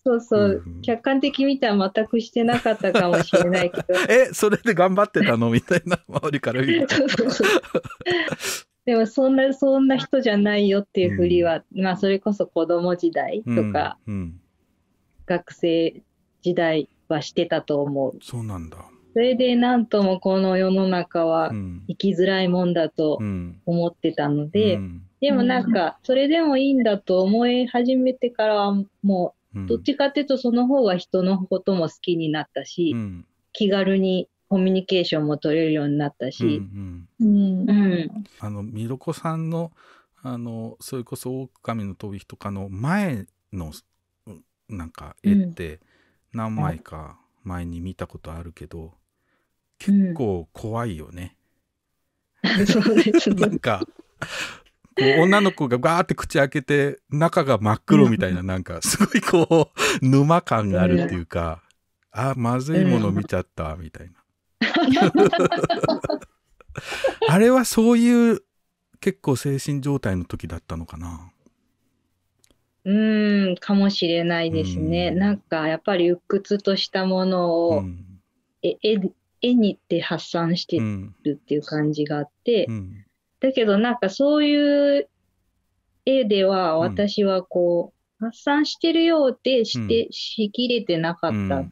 そうそう、うん客観的見たら全くしてなかったかもしれないけど。え、それで頑張ってたのみたいな、周りから見ると。でもそんな、そんな人じゃないよっていうふりは、うん、まあそれこそ子供時代とか、学生時代はしてたと思う。そうなんだ。それでなんともこの世の中は生きづらいもんだと思ってたので、でもなんかそれでもいいんだと思い始めてからはもうどっちかっていうとその方が人のことも好きになったし、うん、気軽にコミュニケーションも取れるようになったし。あのみろこさんのあのそれこそ「狼の飛び火」とかの前のなんか絵って何枚か前に見たことあるけど、うん、結構怖いよね。うん、なんかこう女の子がガーって口開けて、中が真っ黒みたいな、なんか、すごいこう、沼感があるっていうか、あ、まずいもの見ちゃった、みたいな。あれはそういう結構精神状態の時だったのかな。うん、かもしれないですね。んなんかやっぱり鬱屈としたものを、うん、え絵にって発散してるっていう感じがあって、うん、だけどなんかそういう絵では私はこう、発散してるようでして、しきれてなかった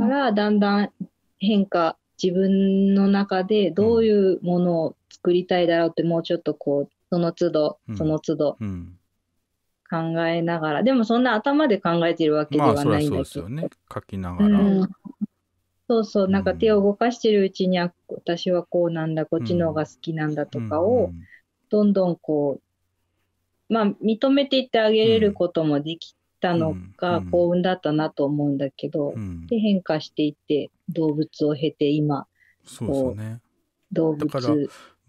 から、だんだん変化自分の中でどういうものを作りたいだろうってもうちょっとこうその都度その都度考えながら、でもそんな頭で考えてるわけではないんだけど、まあ、そうですよね書きながら、うん、そうそう、なんか手を動かしてるうちに、あ私はこうなんだ、こっちの方が好きなんだとかを、どんどんこう、まあ、認めていってあげれることもできたのが幸運だったなと思うんだけど、で変化していって動物を経て今そうね動物だから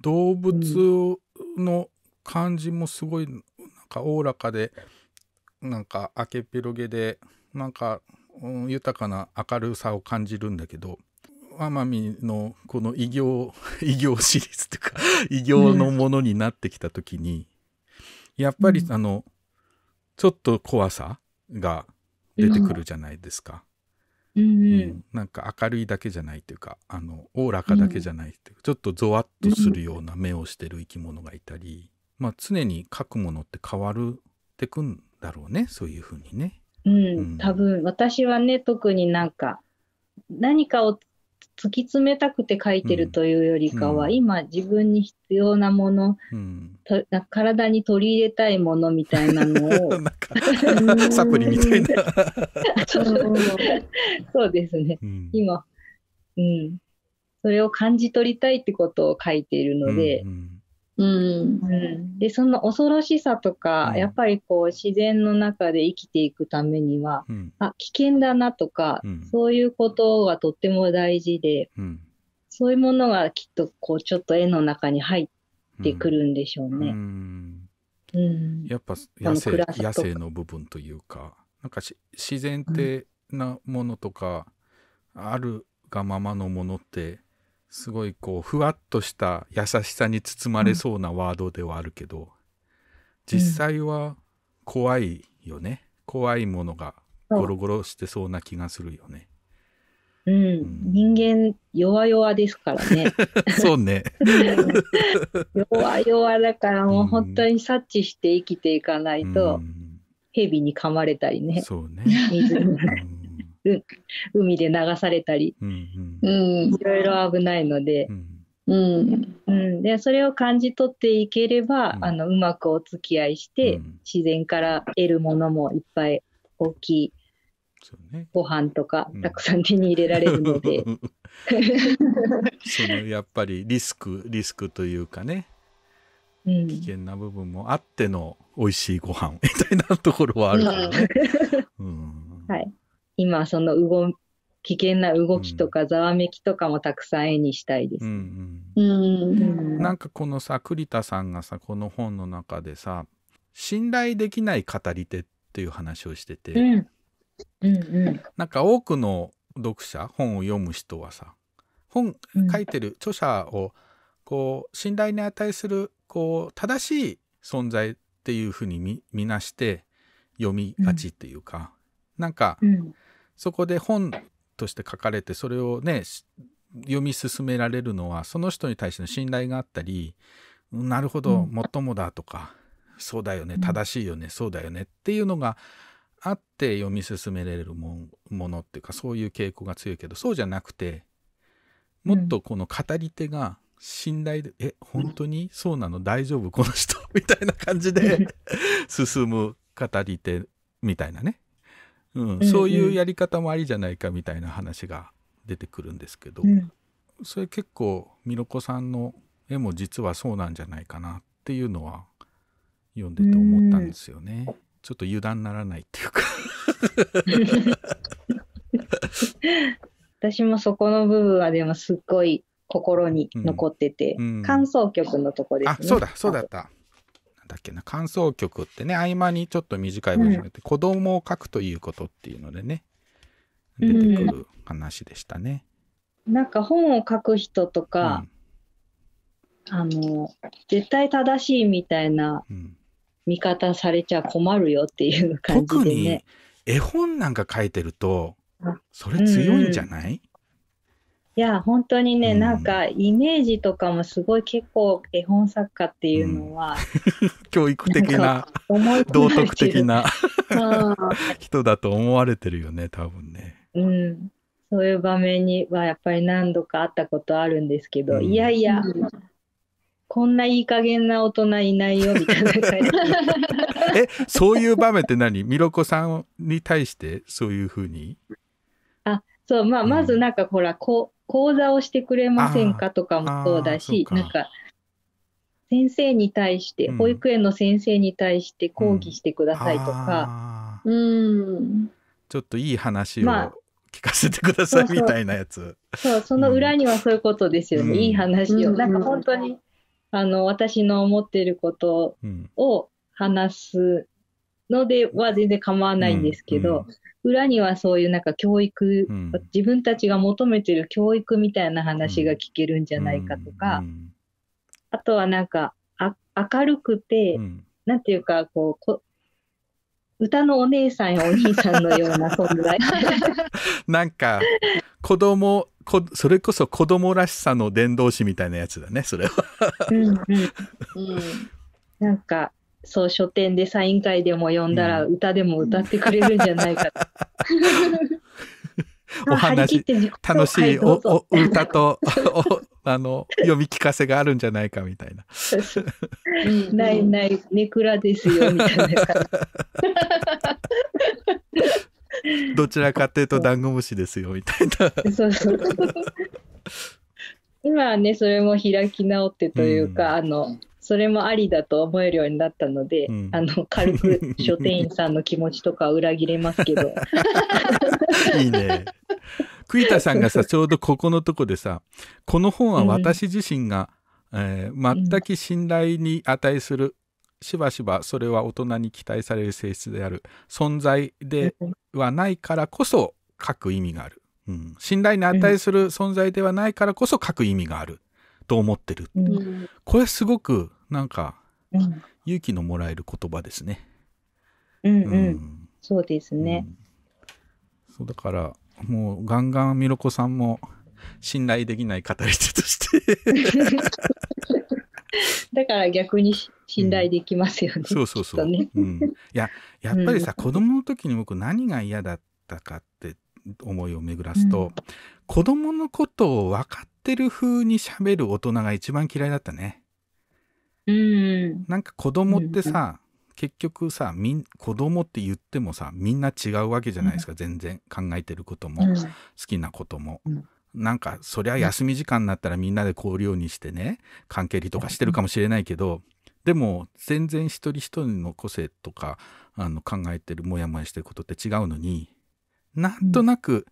動物の感じもすごいなんかおおらかでなんか明けっぴろげでなんか豊かな明るさを感じるんだけど奄美のこの異形異形シリーズというか異形のものになってきた時に、うん、やっぱり、あのちょっと怖さが出てくるじゃないですか。うん、うん、なんか明るいだけじゃないというかあのおおらかだけじゃないという、うん、ちょっとゾワッとするような目をしてる生き物がいたり、まあ、常に書くものって変わるってくんだろうねそういうふうにね。うん、多分私はね、特になんか、何かを突き詰めたくて書いてるというよりかは、うん、今自分に必要なもの、うん、体に取り入れたいものみたいなのを サプリみたいな そうですね、うん、今、うん、それを感じ取りたいってことを書いているので、うんうんうん、うん、でその恐ろしさとか、うん、やっぱりこう自然の中で生きていくためには、うん、あ危険だなとか、そういうことがとっても大事で、そういうものがきっとこうちょっと絵の中に入ってくるんでしょうね。うんやっぱ野生野生の部分というかなんか自然ってなものとか、あるがままのものってすごいこうふわっとした優しさに包まれそうなワードではあるけど、うん、実際は怖いよね怖いものがゴロゴロしてそうな気がするよね。うん、うん、人間弱々ですからね。そうね。弱々だからもう本当に察知して生きていかないと、蛇に噛まれたりね。そうね。水に。海で流されたり、うんうん、いろいろ危ないので。うんうん、でそれを感じ取っていければ、うん、あのうまくお付き合いして、うん、自然から得るものもいっぱい大きい、ね、ご飯とか、たくさん手に入れられるので そのやっぱりリスクリスクというかね、うん、危険な部分もあっての美味しいご飯みたいなところはあるからね。うん、はい今その動危険な動きとかざわめきとかもたくさん絵にしたいです。なんかこのさ栗田さんがさこの本の中でさ信頼できない語り手っていう話をしてて、うんうんうん、なんか多くの読者本を読む人はさ本書いてる著者をこう信頼に値するこう正しい存在っていうふうにみ見なして読みがちっていうか、うん、なんか、うんそこで本として書かれてそれをね読み進められるのはその人に対しての信頼があったりなるほど、もっともだとかそうだよね正しいよね、そうだよねっていうのがあって読み進められるものっていうかそういう傾向が強いけどそうじゃなくてもっとこの語り手が信頼で「うん、え本当にそうなの大丈夫この人」みたいな感じで 進む語り手みたいなねうん、うん、そういうやり方もありじゃないかみたいな話が出てくるんですけど、うん、それ結構美濃子さんの絵も実はそうなんじゃないかなっていうのは読んでて思ったんですよね。うん、ちょっと油断ならないっていうか 私もそこの部分はでもすっごい心に残ってて、うん、感想曲のとこですね。あそうだそうだった。ったっけな感想曲ってね合間にちょっと短い文章で、うん、子供を書くということっていうのでね出てくる話でしたね。うん、なんか本を書く人とか、うん、あの絶対正しいみたいな見方されちゃ困るよっていう感じで、ね、特に絵本なんか書いてるとそれ強いんじゃない、いや、本当にね、うんなんかイメージとかもすごい結構絵本作家っていうのは、教育的なな思い道徳的な人だと思われてるよね多分ね。うん、そういう場面にはやっぱり何度か会ったことあるんですけど、うんいやいや、こんないい加減な大人いないよみたいな感じ えそういう場面って何ミロコさんに対してそういうふうにそう、まあ、まずなんかほら、こ講座をしてくれませんかとかもそうだし、なんか、先生に対して、うん、保育園の先生に対して講義してくださいとか、うん、うんちょっといい話を聞かせてくださいみたいなやつ。そう、その裏にはそういうことですよね、うん、いい話を。なんか本当に、あの、私の思っていることを話すのでは全然構わないんですけど、裏にはそういうなんか教育、うん、自分たちが求めてる教育みたいな話が聞けるんじゃないかとか、うん、あとはなんかあ明るくて、うん、なんていうかこうこ歌のお姉さんやお兄さんのような 存在なんか子供こそれこそ子供らしさの伝道師みたいなやつだねそれはうん、うん、なんかそう書店でサイン会でも読んだら歌でも歌ってくれるんじゃないかと。お話、楽しいお、お、歌と、あの、読み聞かせがあるんじゃないかみたいな。ないない、ネクラですよ、みたいな。どちらかというと、ダンゴムシですよ、みたいな。そうそう。今はね、それも開き直ってというか、うん、あの、それもありだと思えるようになったので、うん、あの軽く書店員さんの気持ちとか裏切れますけど いいね栗田さんがさちょうどここのとこでさこの本は私自身が、うん、えー、全く信頼に値する、しばしばそれは大人に期待される性質である存在ではないからこそ書く意味がある、うん、信頼に値する存在ではないからこそ書く意味があると思ってる、うん、これすごくなんか、うん、勇気のもらえる言葉ですね。うんうん、うん、そうですね。うん、そうだからもうガンガンみろこさんも信頼できない語り手として だから逆に信頼できますよね。うん、そうそうそう。ね、うん、いややっぱりさ、うん、子供の時に僕何が嫌だったかって思いを巡らすと、うん、子供のことを分かってる風にしゃべる大人が一番嫌いだったね。なんか子供ってさ、うん、結局さみん子供って言ってもさみんな違うわけじゃないですか、うん、全然考えてることも、うん、好きなことも、なんかそりゃ休み時間になったらみんなで凍るようにしてね関係理とかしてるかもしれないけど、でも全然一人一人の個性とかあの考えてるモヤモヤしてることって違うのになんとなく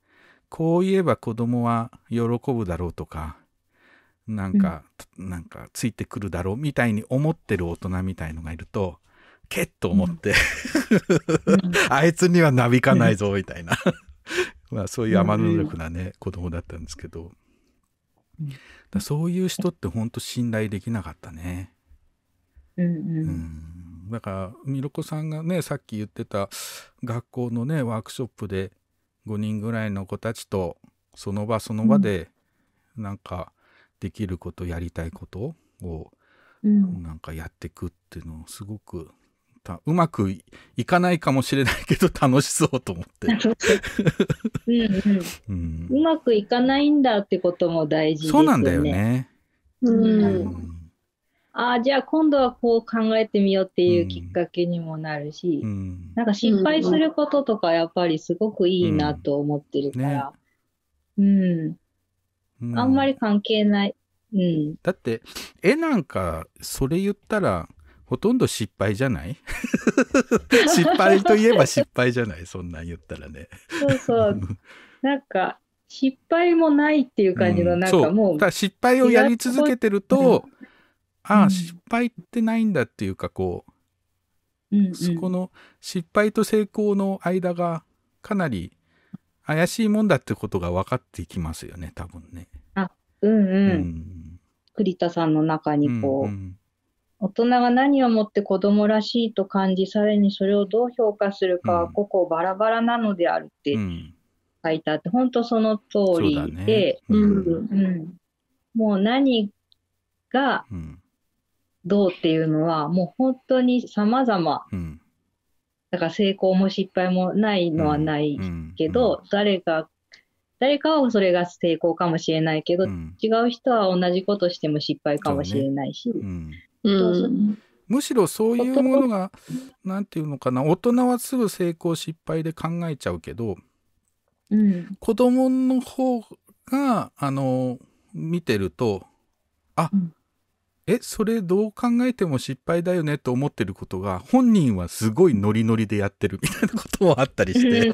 こう言えば子供は喜ぶだろうとかなんか、うん、なんかついてくるだろうみたいに思ってる大人みたいのがいると、けっと思って、うん、あいつにはなびかないぞみたいな まあそういう天の力なね、うん、子供だったんですけど、だそういう人ってほんと信頼できなかったね。うん、うんだからミろコさんがねさっき言ってた学校のねワークショップで5人ぐらいの子たちとその場その場でなんかできることやりたいことをなんかやっていくっていうのをすごくたうまくいかないかもしれないけど楽しそうと思ってうん、うまくいかないんだってことも大事ですね。そうなんだよね。うん、うん、あじゃあ今度はこう考えてみようっていうきっかけにもなるし、うん、なんか心配することとかやっぱりすごくいいなと思ってるから、うん、ね、ん、あんまり関係ない。うん、だって絵なんかそれ言ったらほとんど失敗じゃない 失敗といえば失敗じゃないそんなん言ったらね。そうそう。なんか失敗もないっていう感じの、うん、なんかもう。う失敗をやり続けてると、ああ、失敗ってないんだっていうかこう、うん、そこの失敗と成功の間がかなり怪しいもんだってことが分かってきますよね、多分ね。あ、うんうん。うん、栗田さんの中にこう、うんうん、大人が何をもって子供らしいと感じ、さらにそれをどう評価するかは個々バラバラなのであるって書いてあって、本当その通りで、うんもう何がどうっていうのは、もう本当に様々、ざまだから成功も失敗もないのはないけど、誰か、誰かはそれが成功かもしれないけど、違う人は同じことしても失敗かもしれないし。むしろそういうものが何て言うのかな大人はすぐ成功失敗で考えちゃうけど、うん、子供の方があの見てるとあ、うん、えそれどう考えても失敗だよねと思ってることが本人はすごいノリノリでやってるみたいなこともあったりして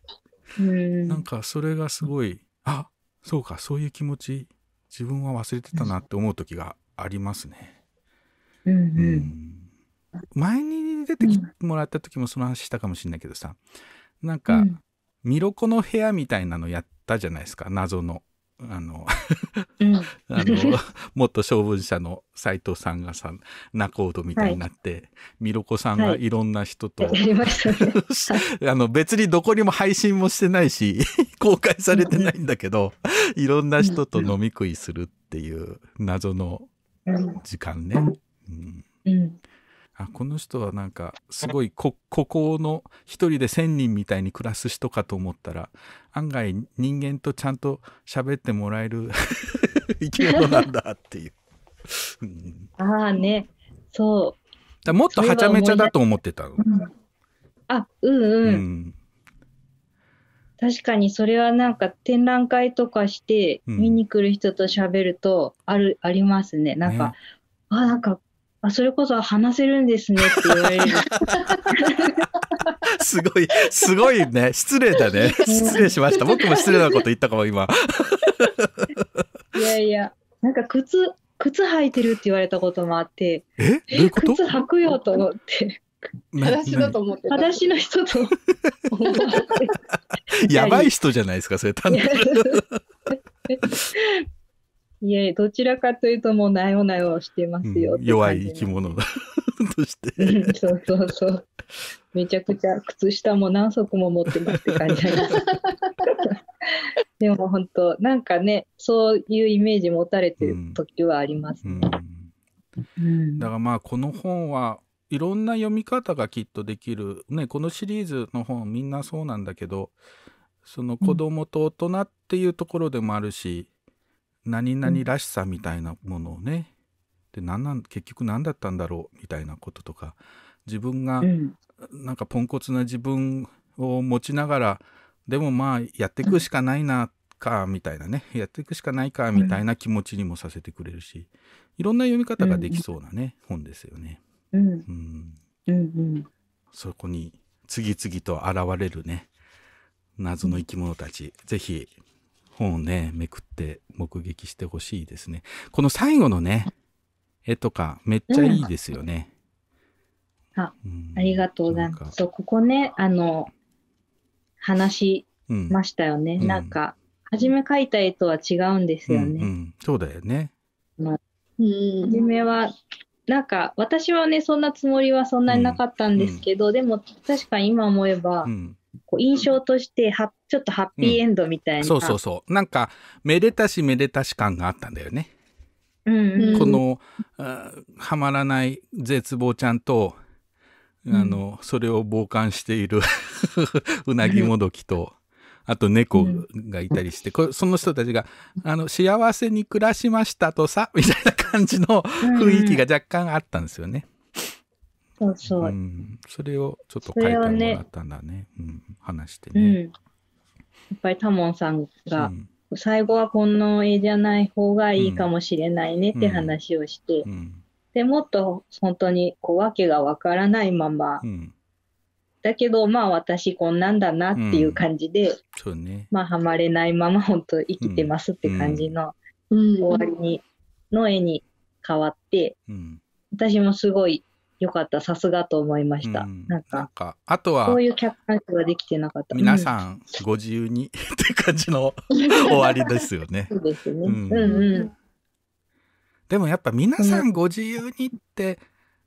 なんかそれがすごいあそうかそういう気持ち自分は忘れてたなって思う時がありますね。うん、前に出てきてもらった時もその話したかもしれないけどさなんか、ミロコの部屋みたいなのやったじゃないですか謎の。あのうん、あの元小文社の斎藤さんがさ仲人みたいになって、はい、みさんがいろんな人と、はい、あの別にどこにも配信もしてないし 公開されてないんだけど、いろんな人と飲み食いするっていう謎の時間ね。うん、うんあこの人はなんかすごいここの一人で1,000人みたいに暮らす人かと思ったら案外人間とちゃんと喋ってもらえる 生き物なんだっていう。ああねそうだもっとはちゃめちゃだと思ってたの。あうんうん。うん確かにそれはなんか展覧会とかして見に来る人と喋るとある、うん、ありますね。なんか、ね、あなんかあ、それこそ話せるんですねって言われる。すごい、すごいね。失礼だね。失礼しました。僕も失礼なこと言ったかも、今。いやいや、なんか靴、靴履いてるって言われたこともあって、え靴履くよと思って。裸足だと思って裸足の人とやばい人じゃないですか、それ単純。いえ、どちらかというともうなよなよしてますよ、うん、弱い生き物だと して。そうそうそう。めちゃくちゃ靴下も何足も持ってますって感じでも本当なんかねそういうイメージ持たれてる時はあります、ねうんうん、だからまあこの本はいろんな読み方がきっとできる、ね、このシリーズの本みんなそうなんだけどその子供と大人っていうところでもあるし、何々らしさみたいなものをね、で何なん結局何だったんだろうみたいなこととか自分が、なんかポンコツな自分を持ちながらでもまあやっていくしかないなかみたいなね、やっていくしかないかみたいな気持ちにもさせてくれるし、いろんな読み方ができそうなね、本ですよね。うん、そこに次々と現れるね謎の生き物たち、うん、ぜひ本をね、めくって目撃してほしいですね。この最後のね、絵とかめっちゃいいですよね。うん、あ、うん、ありがとうございます。そう、ここね、あの、話しましたよね。うん、なんか、初め描いた絵とは違うんですよね。うんうん、そうだよね。まあ、初めは、なんか、私はね、そんなつもりはそんなになかったんですけど、でも、確かに今思えば、うんこう印象としては、ちょっとハッピーエンドみたいな、うん、そうそうそう。なんか、めでたしめでたし感があったんだよね。うん、うん、この、はまらない絶望ちゃんと、あの、うん、それを傍観している うなぎもどきと、あと猫がいたりして、その人たちが、あの、幸せに暮らしましたとさ、みたいな感じの雰囲気が若干あったんですよね。そうそう。うん、それをちょっと書いてもったんだね。ねうん、話してね、うん。やっぱりタモンさんが、うん、最後はこの絵じゃない方がいいかもしれないねって話をして、でもっと本当にこう訳がわからないまま、だけどまあ私こんなんだなっていう感じで、そうね、まあはまれないまま本当生きてますって感じの、終わりに、の絵に変わって、私もすごいよかった、さすがと思いました。うん、なんかあとは、そういう客観視はできてなかった。皆さん、ご自由に って感じの 終わりですよね。そうですね。うん、うんうんでもやっぱ皆さんご自由にって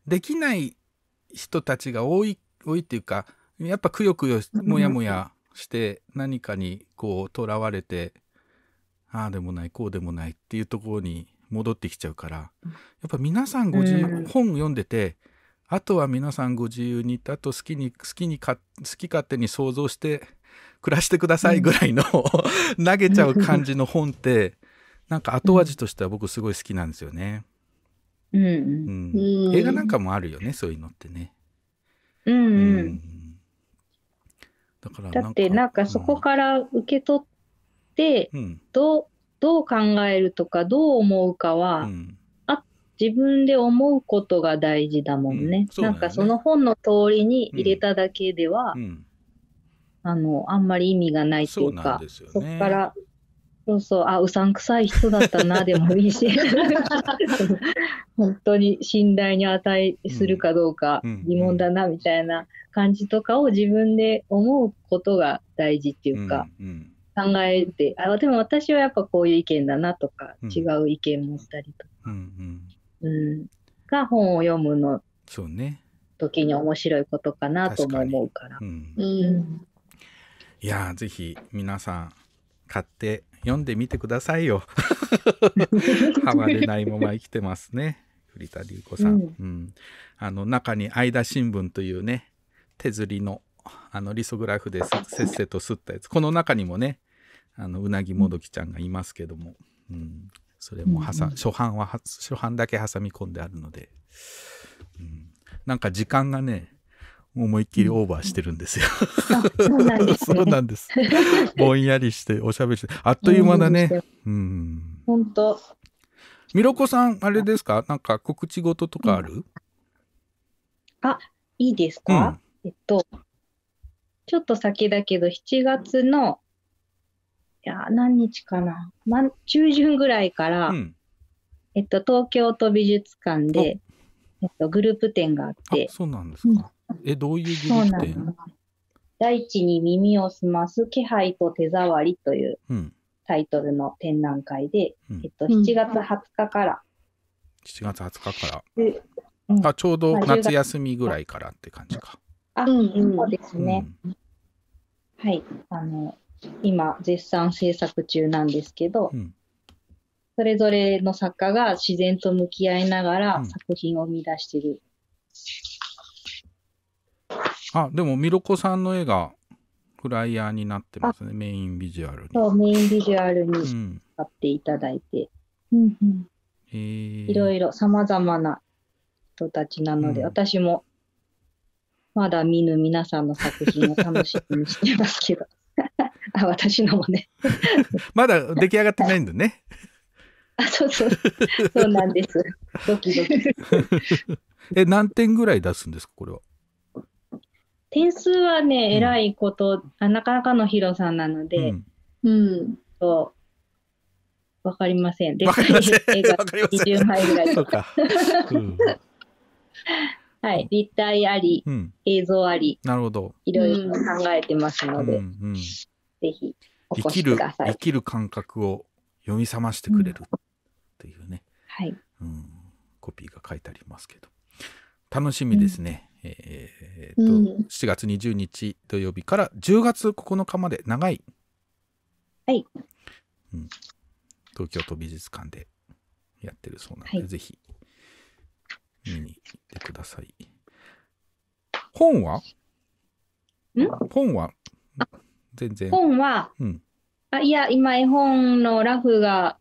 できない人たちが多い、多いっていうか、やっぱくよくよ、もやもやして何かにこう、とらわれて、ああでもない、こうでもないっていうところに戻ってきちゃうから、やっぱ皆さんご自由、本読んでて、あとは皆さんご自由にあと好きに好きにか好き勝手に想像して暮らしてくださいぐらいの、うん、投げちゃう感じの本ってなんか後味としては僕すごい好きなんですよね。うん、うんうん映画なんかもあるよねそういうのってね。うん、うんだからだってなんかそこから受け取って、どうどう考えるとかどう思うかは、自分で思うことが大事だもんね。うん、なんかその本の通りに入れただけでは、うん、あの、あんまり意味がないっていうか、そこ、ね、から、そうそう、あ、うさんくさい人だったな、でもいいし、本当に信頼に値するかどうか疑問だな、みたいな感じとかを自分で思うことが大事っていうか、うんうん考えてあでも私はやっぱこういう意見だなとか、うん、違う意見持ったりとか、うんうん、うん、が本を読むのそうね時に面白いことかなとも思うから。かうん、うん、いやぜひ皆さん買って読んでみてくださいよ。は まれないまま生きてますね。栗田隆子さん、うん、うん、あの中に「間新聞」というね手釣りのあのリソグラフでせっせとすったやつこの中にもねあのうなぎもどきちゃんがいますけども、うん、それも挟、うん、初版は初版だけ挟み込んであるので、うん、なんか時間がね思いっきりオーバーしてるんですよ。そうなんです、ね、ぼんやりしておしゃべりしてあっという間だね。うん。本当。ミロコさんあれですかなんか告知事とかある、うん、あいいですか、うん、えっとちょっと先だけど7月のや、何日かな。ま、中旬ぐらいから、うん、えっと、東京都美術館で、えっと、グループ展があって。そうなんですか。うん、え、どういうグループ展大地に耳を澄ます気配と手触りというタイトルの展覧会で、うん、えっと、7月20日から。7月20日から。あ、ちょうど夏休みぐらいからって感じか。あ、そうですね。はい。あの、今絶賛制作中なんですけど、うん、それぞれの作家が自然と向き合いながら作品を生み出してる。うん、あでもミろコさんの絵がフライヤーになってますねメインビジュアルに。そうメインビジュアルに使っていただいて。うんうん、えー、いろいろさまざまな人たちなので、うん、私もまだ見ぬ皆さんの作品を楽しみにしてますけど。あ、私のもね。まだ出来上がってないんだね。あ、そうそう。そうなんです。ドキドキ。え、何点ぐらい出すんですか、これは。点数はね、えらいこと、あなかなかの広さなので、うん、うん、わかりません。でかい 絵が20枚ぐらいうん、はい、立体あり、映像あり、なるほど。いろいろ考えてますので。うんぜひお越しください生きる生きる感覚を読み覚ましてくれるというね、うん、はい、うん、コピーが書いてありますけど楽しみですね、うん、えー、っと、うん、7月20日土曜日から10月9日まで長いはい、うん、東京都美術館でやってるそうなので、はい、ぜひ見に行ってください本は本は全然。本は、うん、あいや、今絵本のラフが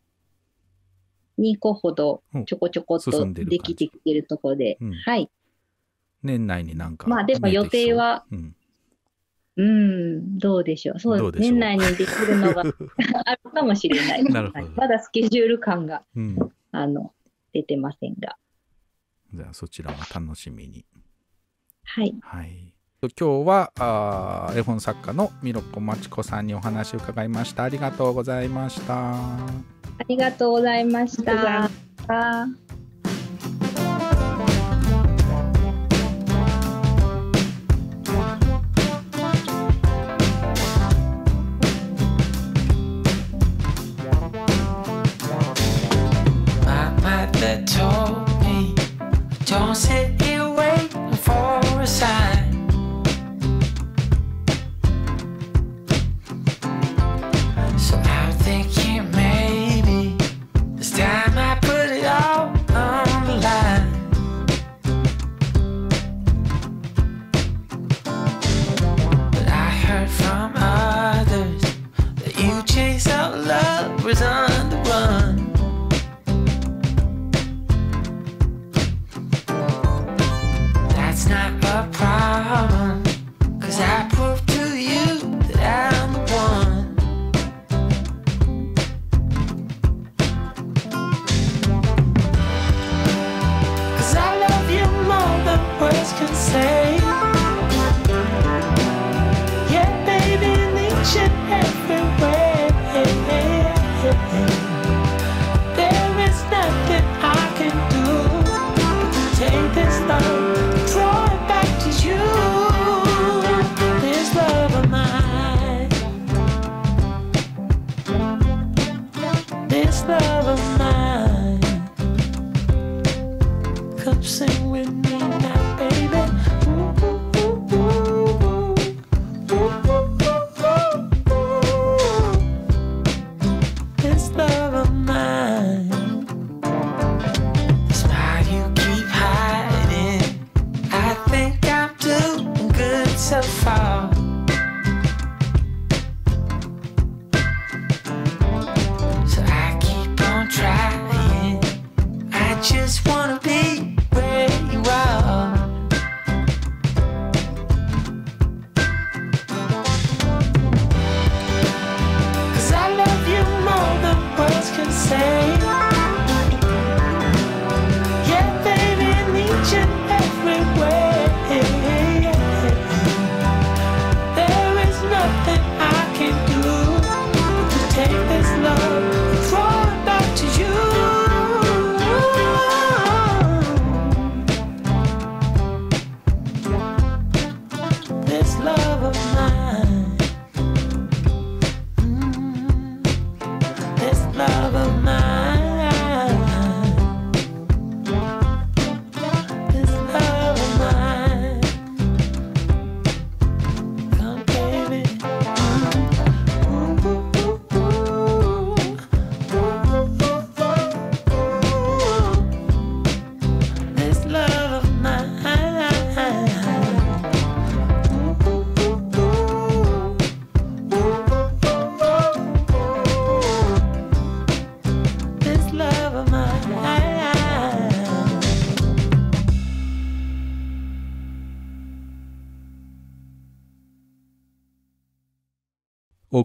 2個ほどちょこちょこっとできてきてるところで、うん、はい。年内になんか。まあでも予定は、うん、うん、どうでしょう。そう年内にできるのが あるかもしれない。なるほど。まだスケジュール感が、うん、あの、出てませんが。じゃあそちらも楽しみに。はい。はい。今日は絵本作家のミロコまちこさんにお話を伺いましたありがとうございましたありがとうございました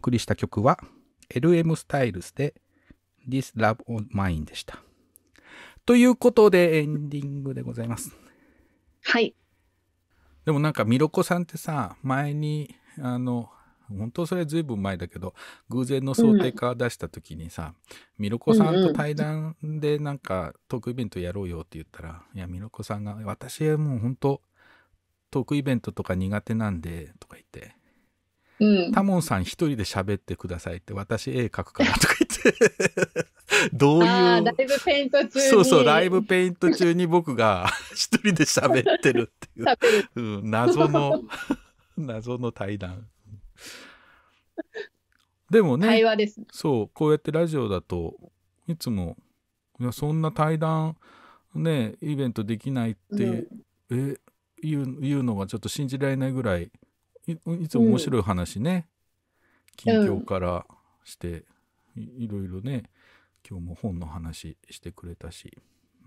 送りした曲は LM スタイルスで This Love of Mine でした。ということでエンディングでございます。はい。でもなんかみろこさんってさ、前に、あの、本当それずいぶん前だけど、偶然の想定化出した時にさ、うん、みろこさんと対談でなんかトークイベントやろうよって言ったら、いや、ミろコさんが、私はもう本当トークイベントとか苦手なんで、とか言って、うん、タモンさん一人で喋ってくださいって私絵描くからとか言って どういうライブペイント中そうそうライブペイント中に僕が一人で喋ってるっていう、うん、謎の 謎の対談でもねそうこうやってラジオだといつもいやそんな対談ねイベントできないって、うん、えいういうのがちょっと信じられないぐらいいつも面白い話ね、近況からして、いろいろね今日も本の話してくれたし、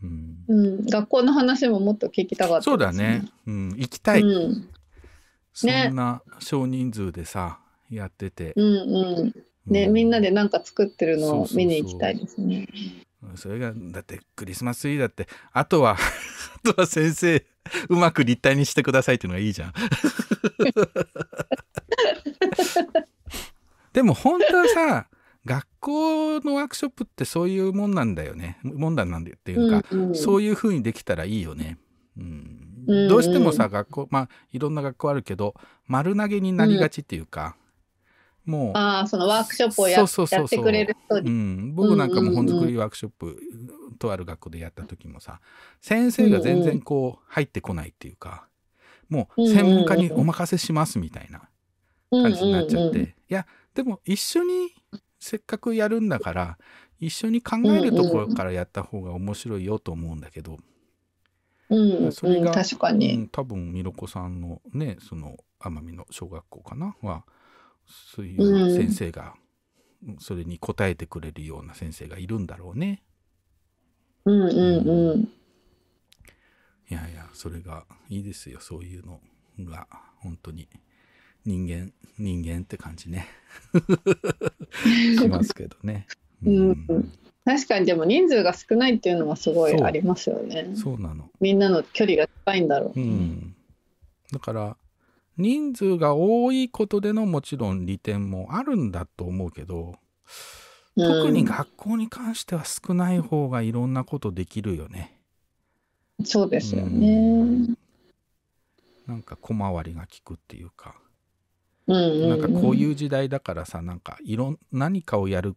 うんうん、学校の話ももっと聞きたかった、ね、そうだね、うん、行きたい、うん、そんな少人数でさ、ね、やってて、うんうんね、うん、みんなで何か作ってるのを見に行きたいですねうそれがだってクリスマスイーだってあとは あとは先生 うまく立体にしてくださいっていうのがいいじゃん。でも本当はさ、学校のワークショップってそういうもんなんだよね。もんだなんだよっていうか、うんうん、そういう風にできたらいいよね。うん、うんうん、どうしてもさ、学校、まあいろんな学校あるけど、丸投げになりがちっていうか、もうあそのワークショップをやってくれる人うん、僕なんかも本作りワークショップ、とある学校でやった時もさ先生が全然こう入ってこないっていうか、もう専門家にお任せしますみたいな感じになっちゃって、いやでも一緒にせっかくやるんだから一緒に考えるところからやった方が面白いよと思うんだけど、うん、それが、うん、確かに、ん、多分みろこさんのねその奄美の小学校かなは。そういう先生が、それに応えてくれるような先生がいるんだろうね。うんうんうん。いやいや、それがいいですよ、そういうのが、本当に。人間、人間って感じね。しますけどね。うん、確かにでも人数が少ないっていうのはすごいありますよね。そうなの。みんなの距離が近いんだろう。うん、だから人数が多いことでのもちろん利点もあるんだと思うけど、特に学校に関しては少ない方がいろんなことできるよね。うん、そうですよね、うん。なんか小回りが利くっていうか、うんうんうん、なんかこういう時代だからさ、なんかいろん何かをやる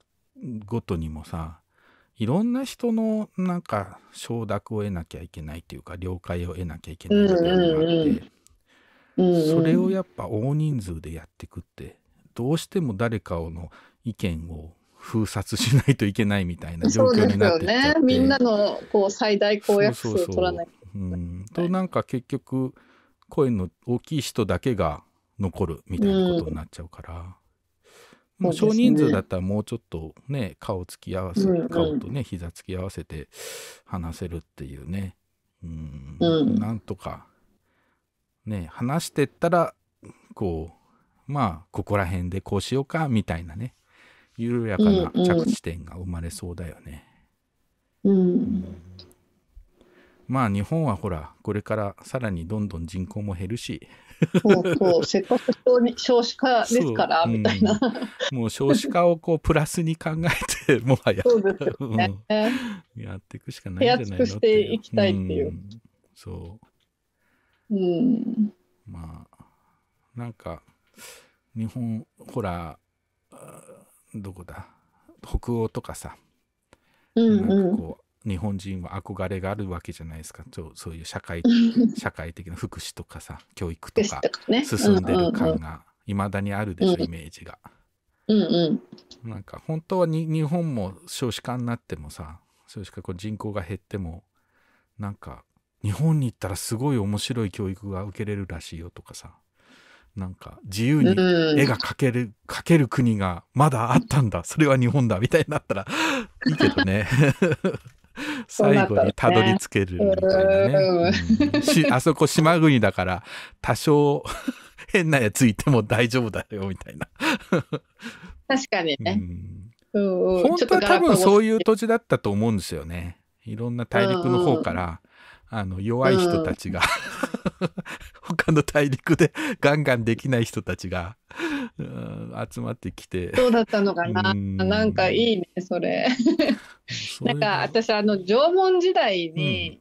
ごとにもさ、いろんな人のなんか承諾を得なきゃいけないっていうか了解を得なきゃいけないっていうのがあって、うんうんうん、それをやっぱ大人数でやっていくってどうしても誰かの意見を封殺しないといけないみたいな 状況になってっちですよね、みんなのこう最大公約数を取らないとなんか結局声の大きい人だけが残るみたいなことになっちゃうから、うん、少人数だったらもうちょっとね顔つき合わせ、うんうん、顔とね膝つき合わせて話せるっていうね、うん、うん、なんとかね話してったらこうまあここら辺でこうしようかみたいなね緩やかな着地点が生まれそうだよね。うん、うんうん、まあ日本はほらこれからさらにどんどん人口も減るしそうそう せっかく少子化ですから、みたいな、もう少子化をこうプラスに考えてもはやそうですね、ねやっていくしかないんじゃないの手厚くしていきたいっていう、そううん、まあなんか日本ほらどこだ北欧とかさ、うんうん、なんかこう日本人は憧れがあるわけじゃないですかそういう社会社会的な福祉とかさ教育とか進んでる感がいまだにあるでしょ、うんうん、イメージが。うんうん、なんか本当は日本も少子化になってもさ少子化こう人口が減ってもなんか日本に行ったらすごい面白い教育が受けれるらしいよとかさなんか自由に絵が描ける、描ける国がまだあったんだそれは日本だみたいになったら いいけどね 最後にたどり着けるみたいなね、うん、あそこ島国だから多少変なやついても大丈夫だよみたいな確かにね、うん、本当は多分そういう土地だったと思うんですよねいろんな大陸の方から、あの弱い人たちが、うん、他の大陸で ガンガンできない人たちが、うん、集まってきてそうだったのかな、うん、なんかいいねそれなんか私あの縄文時代に、うん、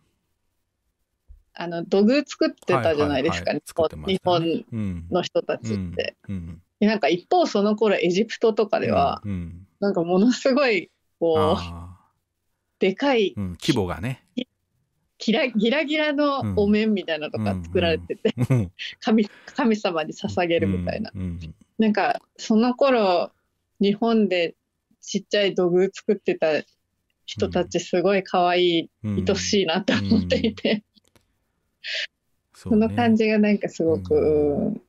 あの土偶作ってたじゃないですか、日本の人たちって、うんうん、なんか一方その頃エジプトとかでは、うん、なんかものすごいこうでかい、規模がねキラギラギラのお面みたいなのとか作られてて、うん、神神様に捧げるみたいな、うん、なんかその頃日本でちっちゃい土偶作ってた人たちすごい可愛い、愛しいなって思っていて、その感じがなんかすごく、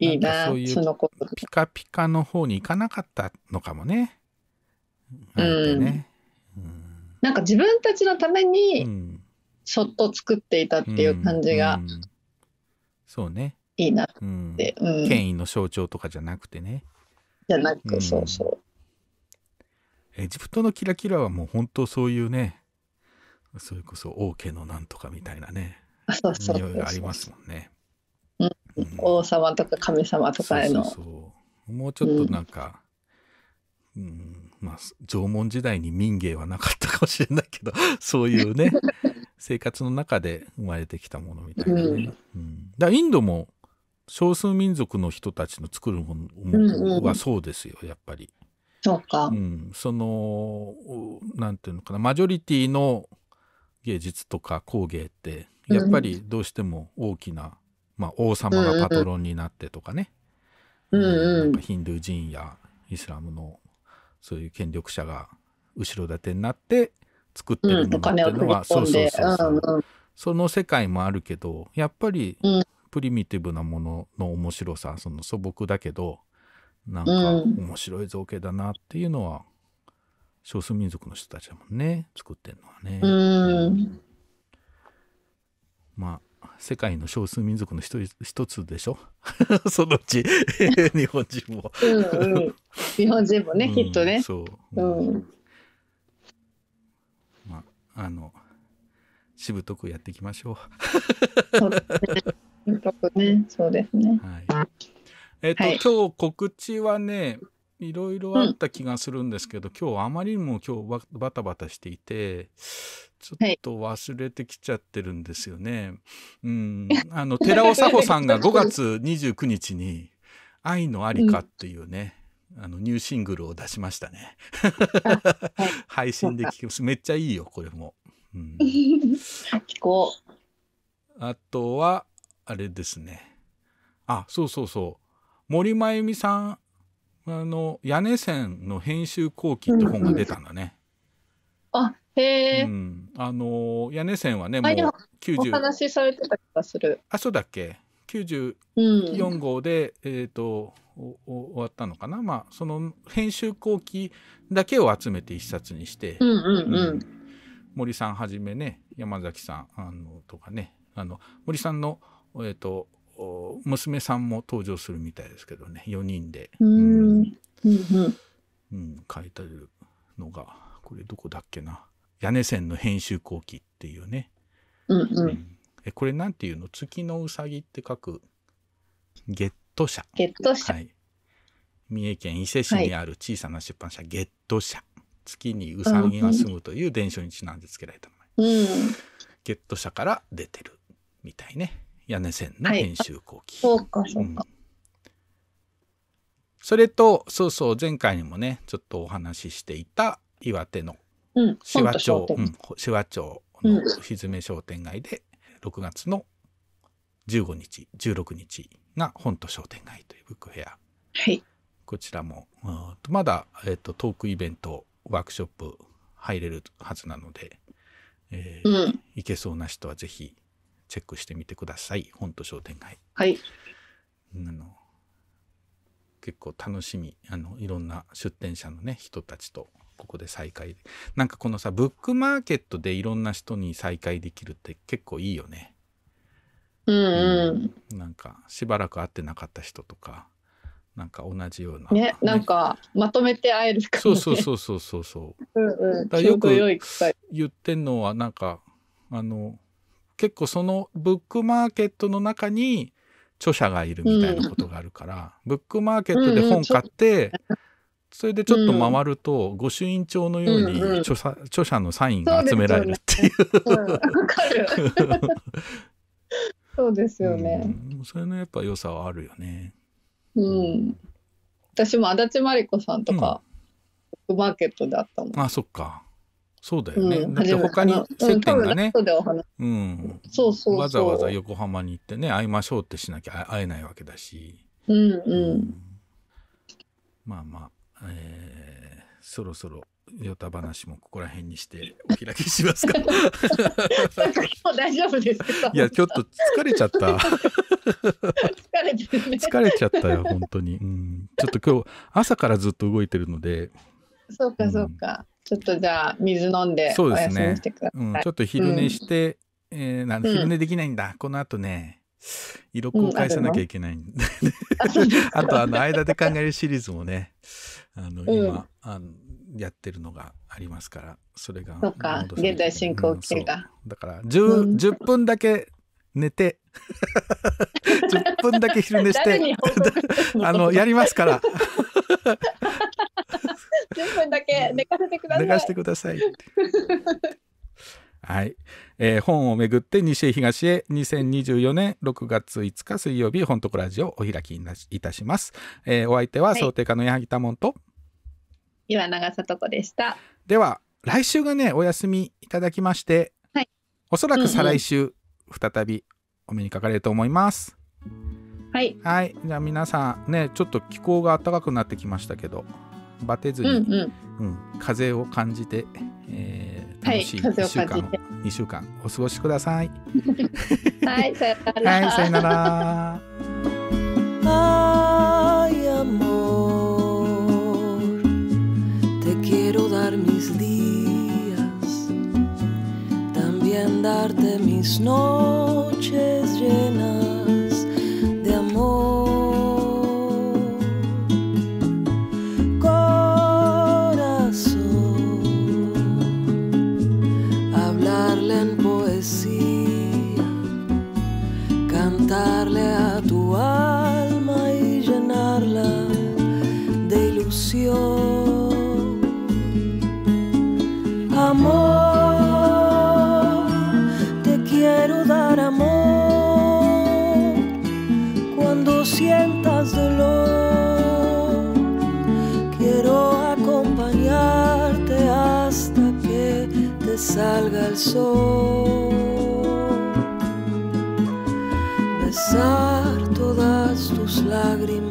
いいなそういうピカピカの方に行かなかったのかもね。ねうん、なんか自分たちのためにそっと作っていたっていう感じが、そうねいいなって、うん権威の象徴とかじゃなくてねじゃなく、そうそうエジプトのキラキラはもう本当そういうねそれこそ王家のなんとかみたいなね匂いがありますもんね、うん、王様とか神様とかへのもうちょっとなんか、うん、まあ、縄文時代に民芸はなかったかもしれないけど、そういうね、生活の中で生まれてきたものみたいなね。うんうん、だインドも少数民族の人たちの作るものはそうですよ、うんうん、やっぱり。そうか。うん、そのなんていうのかなマジョリティの芸術とか工芸ってやっぱりどうしても大きな、うん、まあ、王様がパトロンになってとかね、うんうん、なんかヒンドゥー人やイスラムのそういう権力者が後ろ盾になって作ってるものっていうのが、そうそうそうそう、うんうん、その世界もあるけどやっぱりプリミティブなものの面白さその素朴だけどなんか面白い造形だなっていうのは、少数民族の人たちだもんね作ってるのはね。うん、まあ世界の少数民族の一一つでしょ そのうち 日本人もうん、日本人もね、きっとね。そう、うんあのしぶとくやっていきましょう。そうですね。そうですね。はい。えっ、ー、と、はい、今日告知はね、いろいろあった気がするんですけど、うん、今日あまりにも今日バタバタしていて、ちょっと忘れてきちゃってるんですよね。はい、うん。あの、寺尾佐保さんが5 月29日に、愛のありかっていうね、あのニューシングルを出しましたね。配信で聴きます。めっちゃいいよ、これも。うん、聞こう。あとは、あれですね。あ、そうそうそう。森真由美さん、あの、屋根線の編集後期って本が出たんだね。あ、へえ、うん。あの、屋根線はね、もう九十。お話しされてた気がする。あ、そうだっけ ?94 号で、えっ、ー、と、終わったのかな、まあ、その編集後期だけを集めて一冊にして、うんうんうんうん、森さんはじめね山崎さんあのとかねあの森さんの、えーと、娘さんも登場するみたいですけどね4人で、うんうんうん、書いてるのがこれどこだっけな「屋根線の編集後期」っていうね、うんうん、えこれなんていうの「月のうさぎ」って書く月ト社。ゲット社。はい。三重県伊勢市にある小さな出版社、ゲット社。月にうさぎが住むという伝承にちなんでつけられた名うん、ゲット社から出てるみたいね。屋根線の編集後期。はい、そうかそうか、うん。それとそうそう前回にもねちょっとお話ししていた岩手の手話町、うん町のひずめ商店街で6月の15日16日が本と商店街というブックフェア、はい、こちらもまだ、えーと、トークイベントワークショップ入れるはずなので、えーうん、行けそうな人はぜひチェックしてみてください本と商店街。はいあの結構楽しみあのいろんな出店者のね人たちとここで再会なんかこのさブックマーケットでいろんな人に再会できるって結構いいよねうんうん、なんかしばらく会ってなかった人とかなんか同じようなねなんかまとめて会えるかも、ね、そうそうそうそうそううんうん、よく言ってんのはなんかあの結構そのブックマーケットの中に著者がいるみたいなことがあるから、うん、ブックマーケットで本買って、うんうん、それでちょっと回ると、うん、御朱印帳のように著者うんうん、者のサインが集められるっていう。そうですよね。うん、それのやっぱ良さはあるよね。うん。私も足立真理子さんとか、うん、マーケットであったもん。あ、そっか。そうだよね。うん、だって他に接点がね、うん、そうそうわざわざ横浜に行ってね、会いましょうってしなきゃ会えないわけだし。うんうん。うん、まあまあ、えー、そろそろヨタ話もここら辺にしてお開きしますか。大丈夫ですいや、ちょっと疲れちゃった。疲れてね、疲れちゃったよ、本当に。うん。ちょっと今日、朝からずっと動いてるので。そうか、そうか、うん、ちょっとじゃあ、水飲んで、そうですね、うん。ちょっと昼寝して、うん、えー、なん昼寝できないんだ。この後ね。色を返さなきゃいけない、うん、あ あとあの間で考えるシリーズもねあの今、うん、あのやってるのがありますからそれがそうか現在進行形が、うん、だから 10, 10分だけ寝て10 分だけ昼寝して あのやりますから10 分だけ寝かせてください寝かせてくださいはい、えー、本をめぐって西へ東へ2024年6月5日水曜日本とこラジオお開きいたします、えー、お相手は想定家の矢作多門と、はい岩永さとこでしたでは来週がねお休みいただきまして、はい、おそらく再来週、うんうん、再びお目にかかれると思いますはい、はい、じゃあ皆さんねちょっと気候が暖かくなってきましたけどバテずに、うん、うん、風を感じて、えー、楽しい1週間、はい、2週間お過ごしください。はい、さよなら。はい、さよなら。mis días, también darte mis noches llenas. salga el sol, besar todas tus lágrimas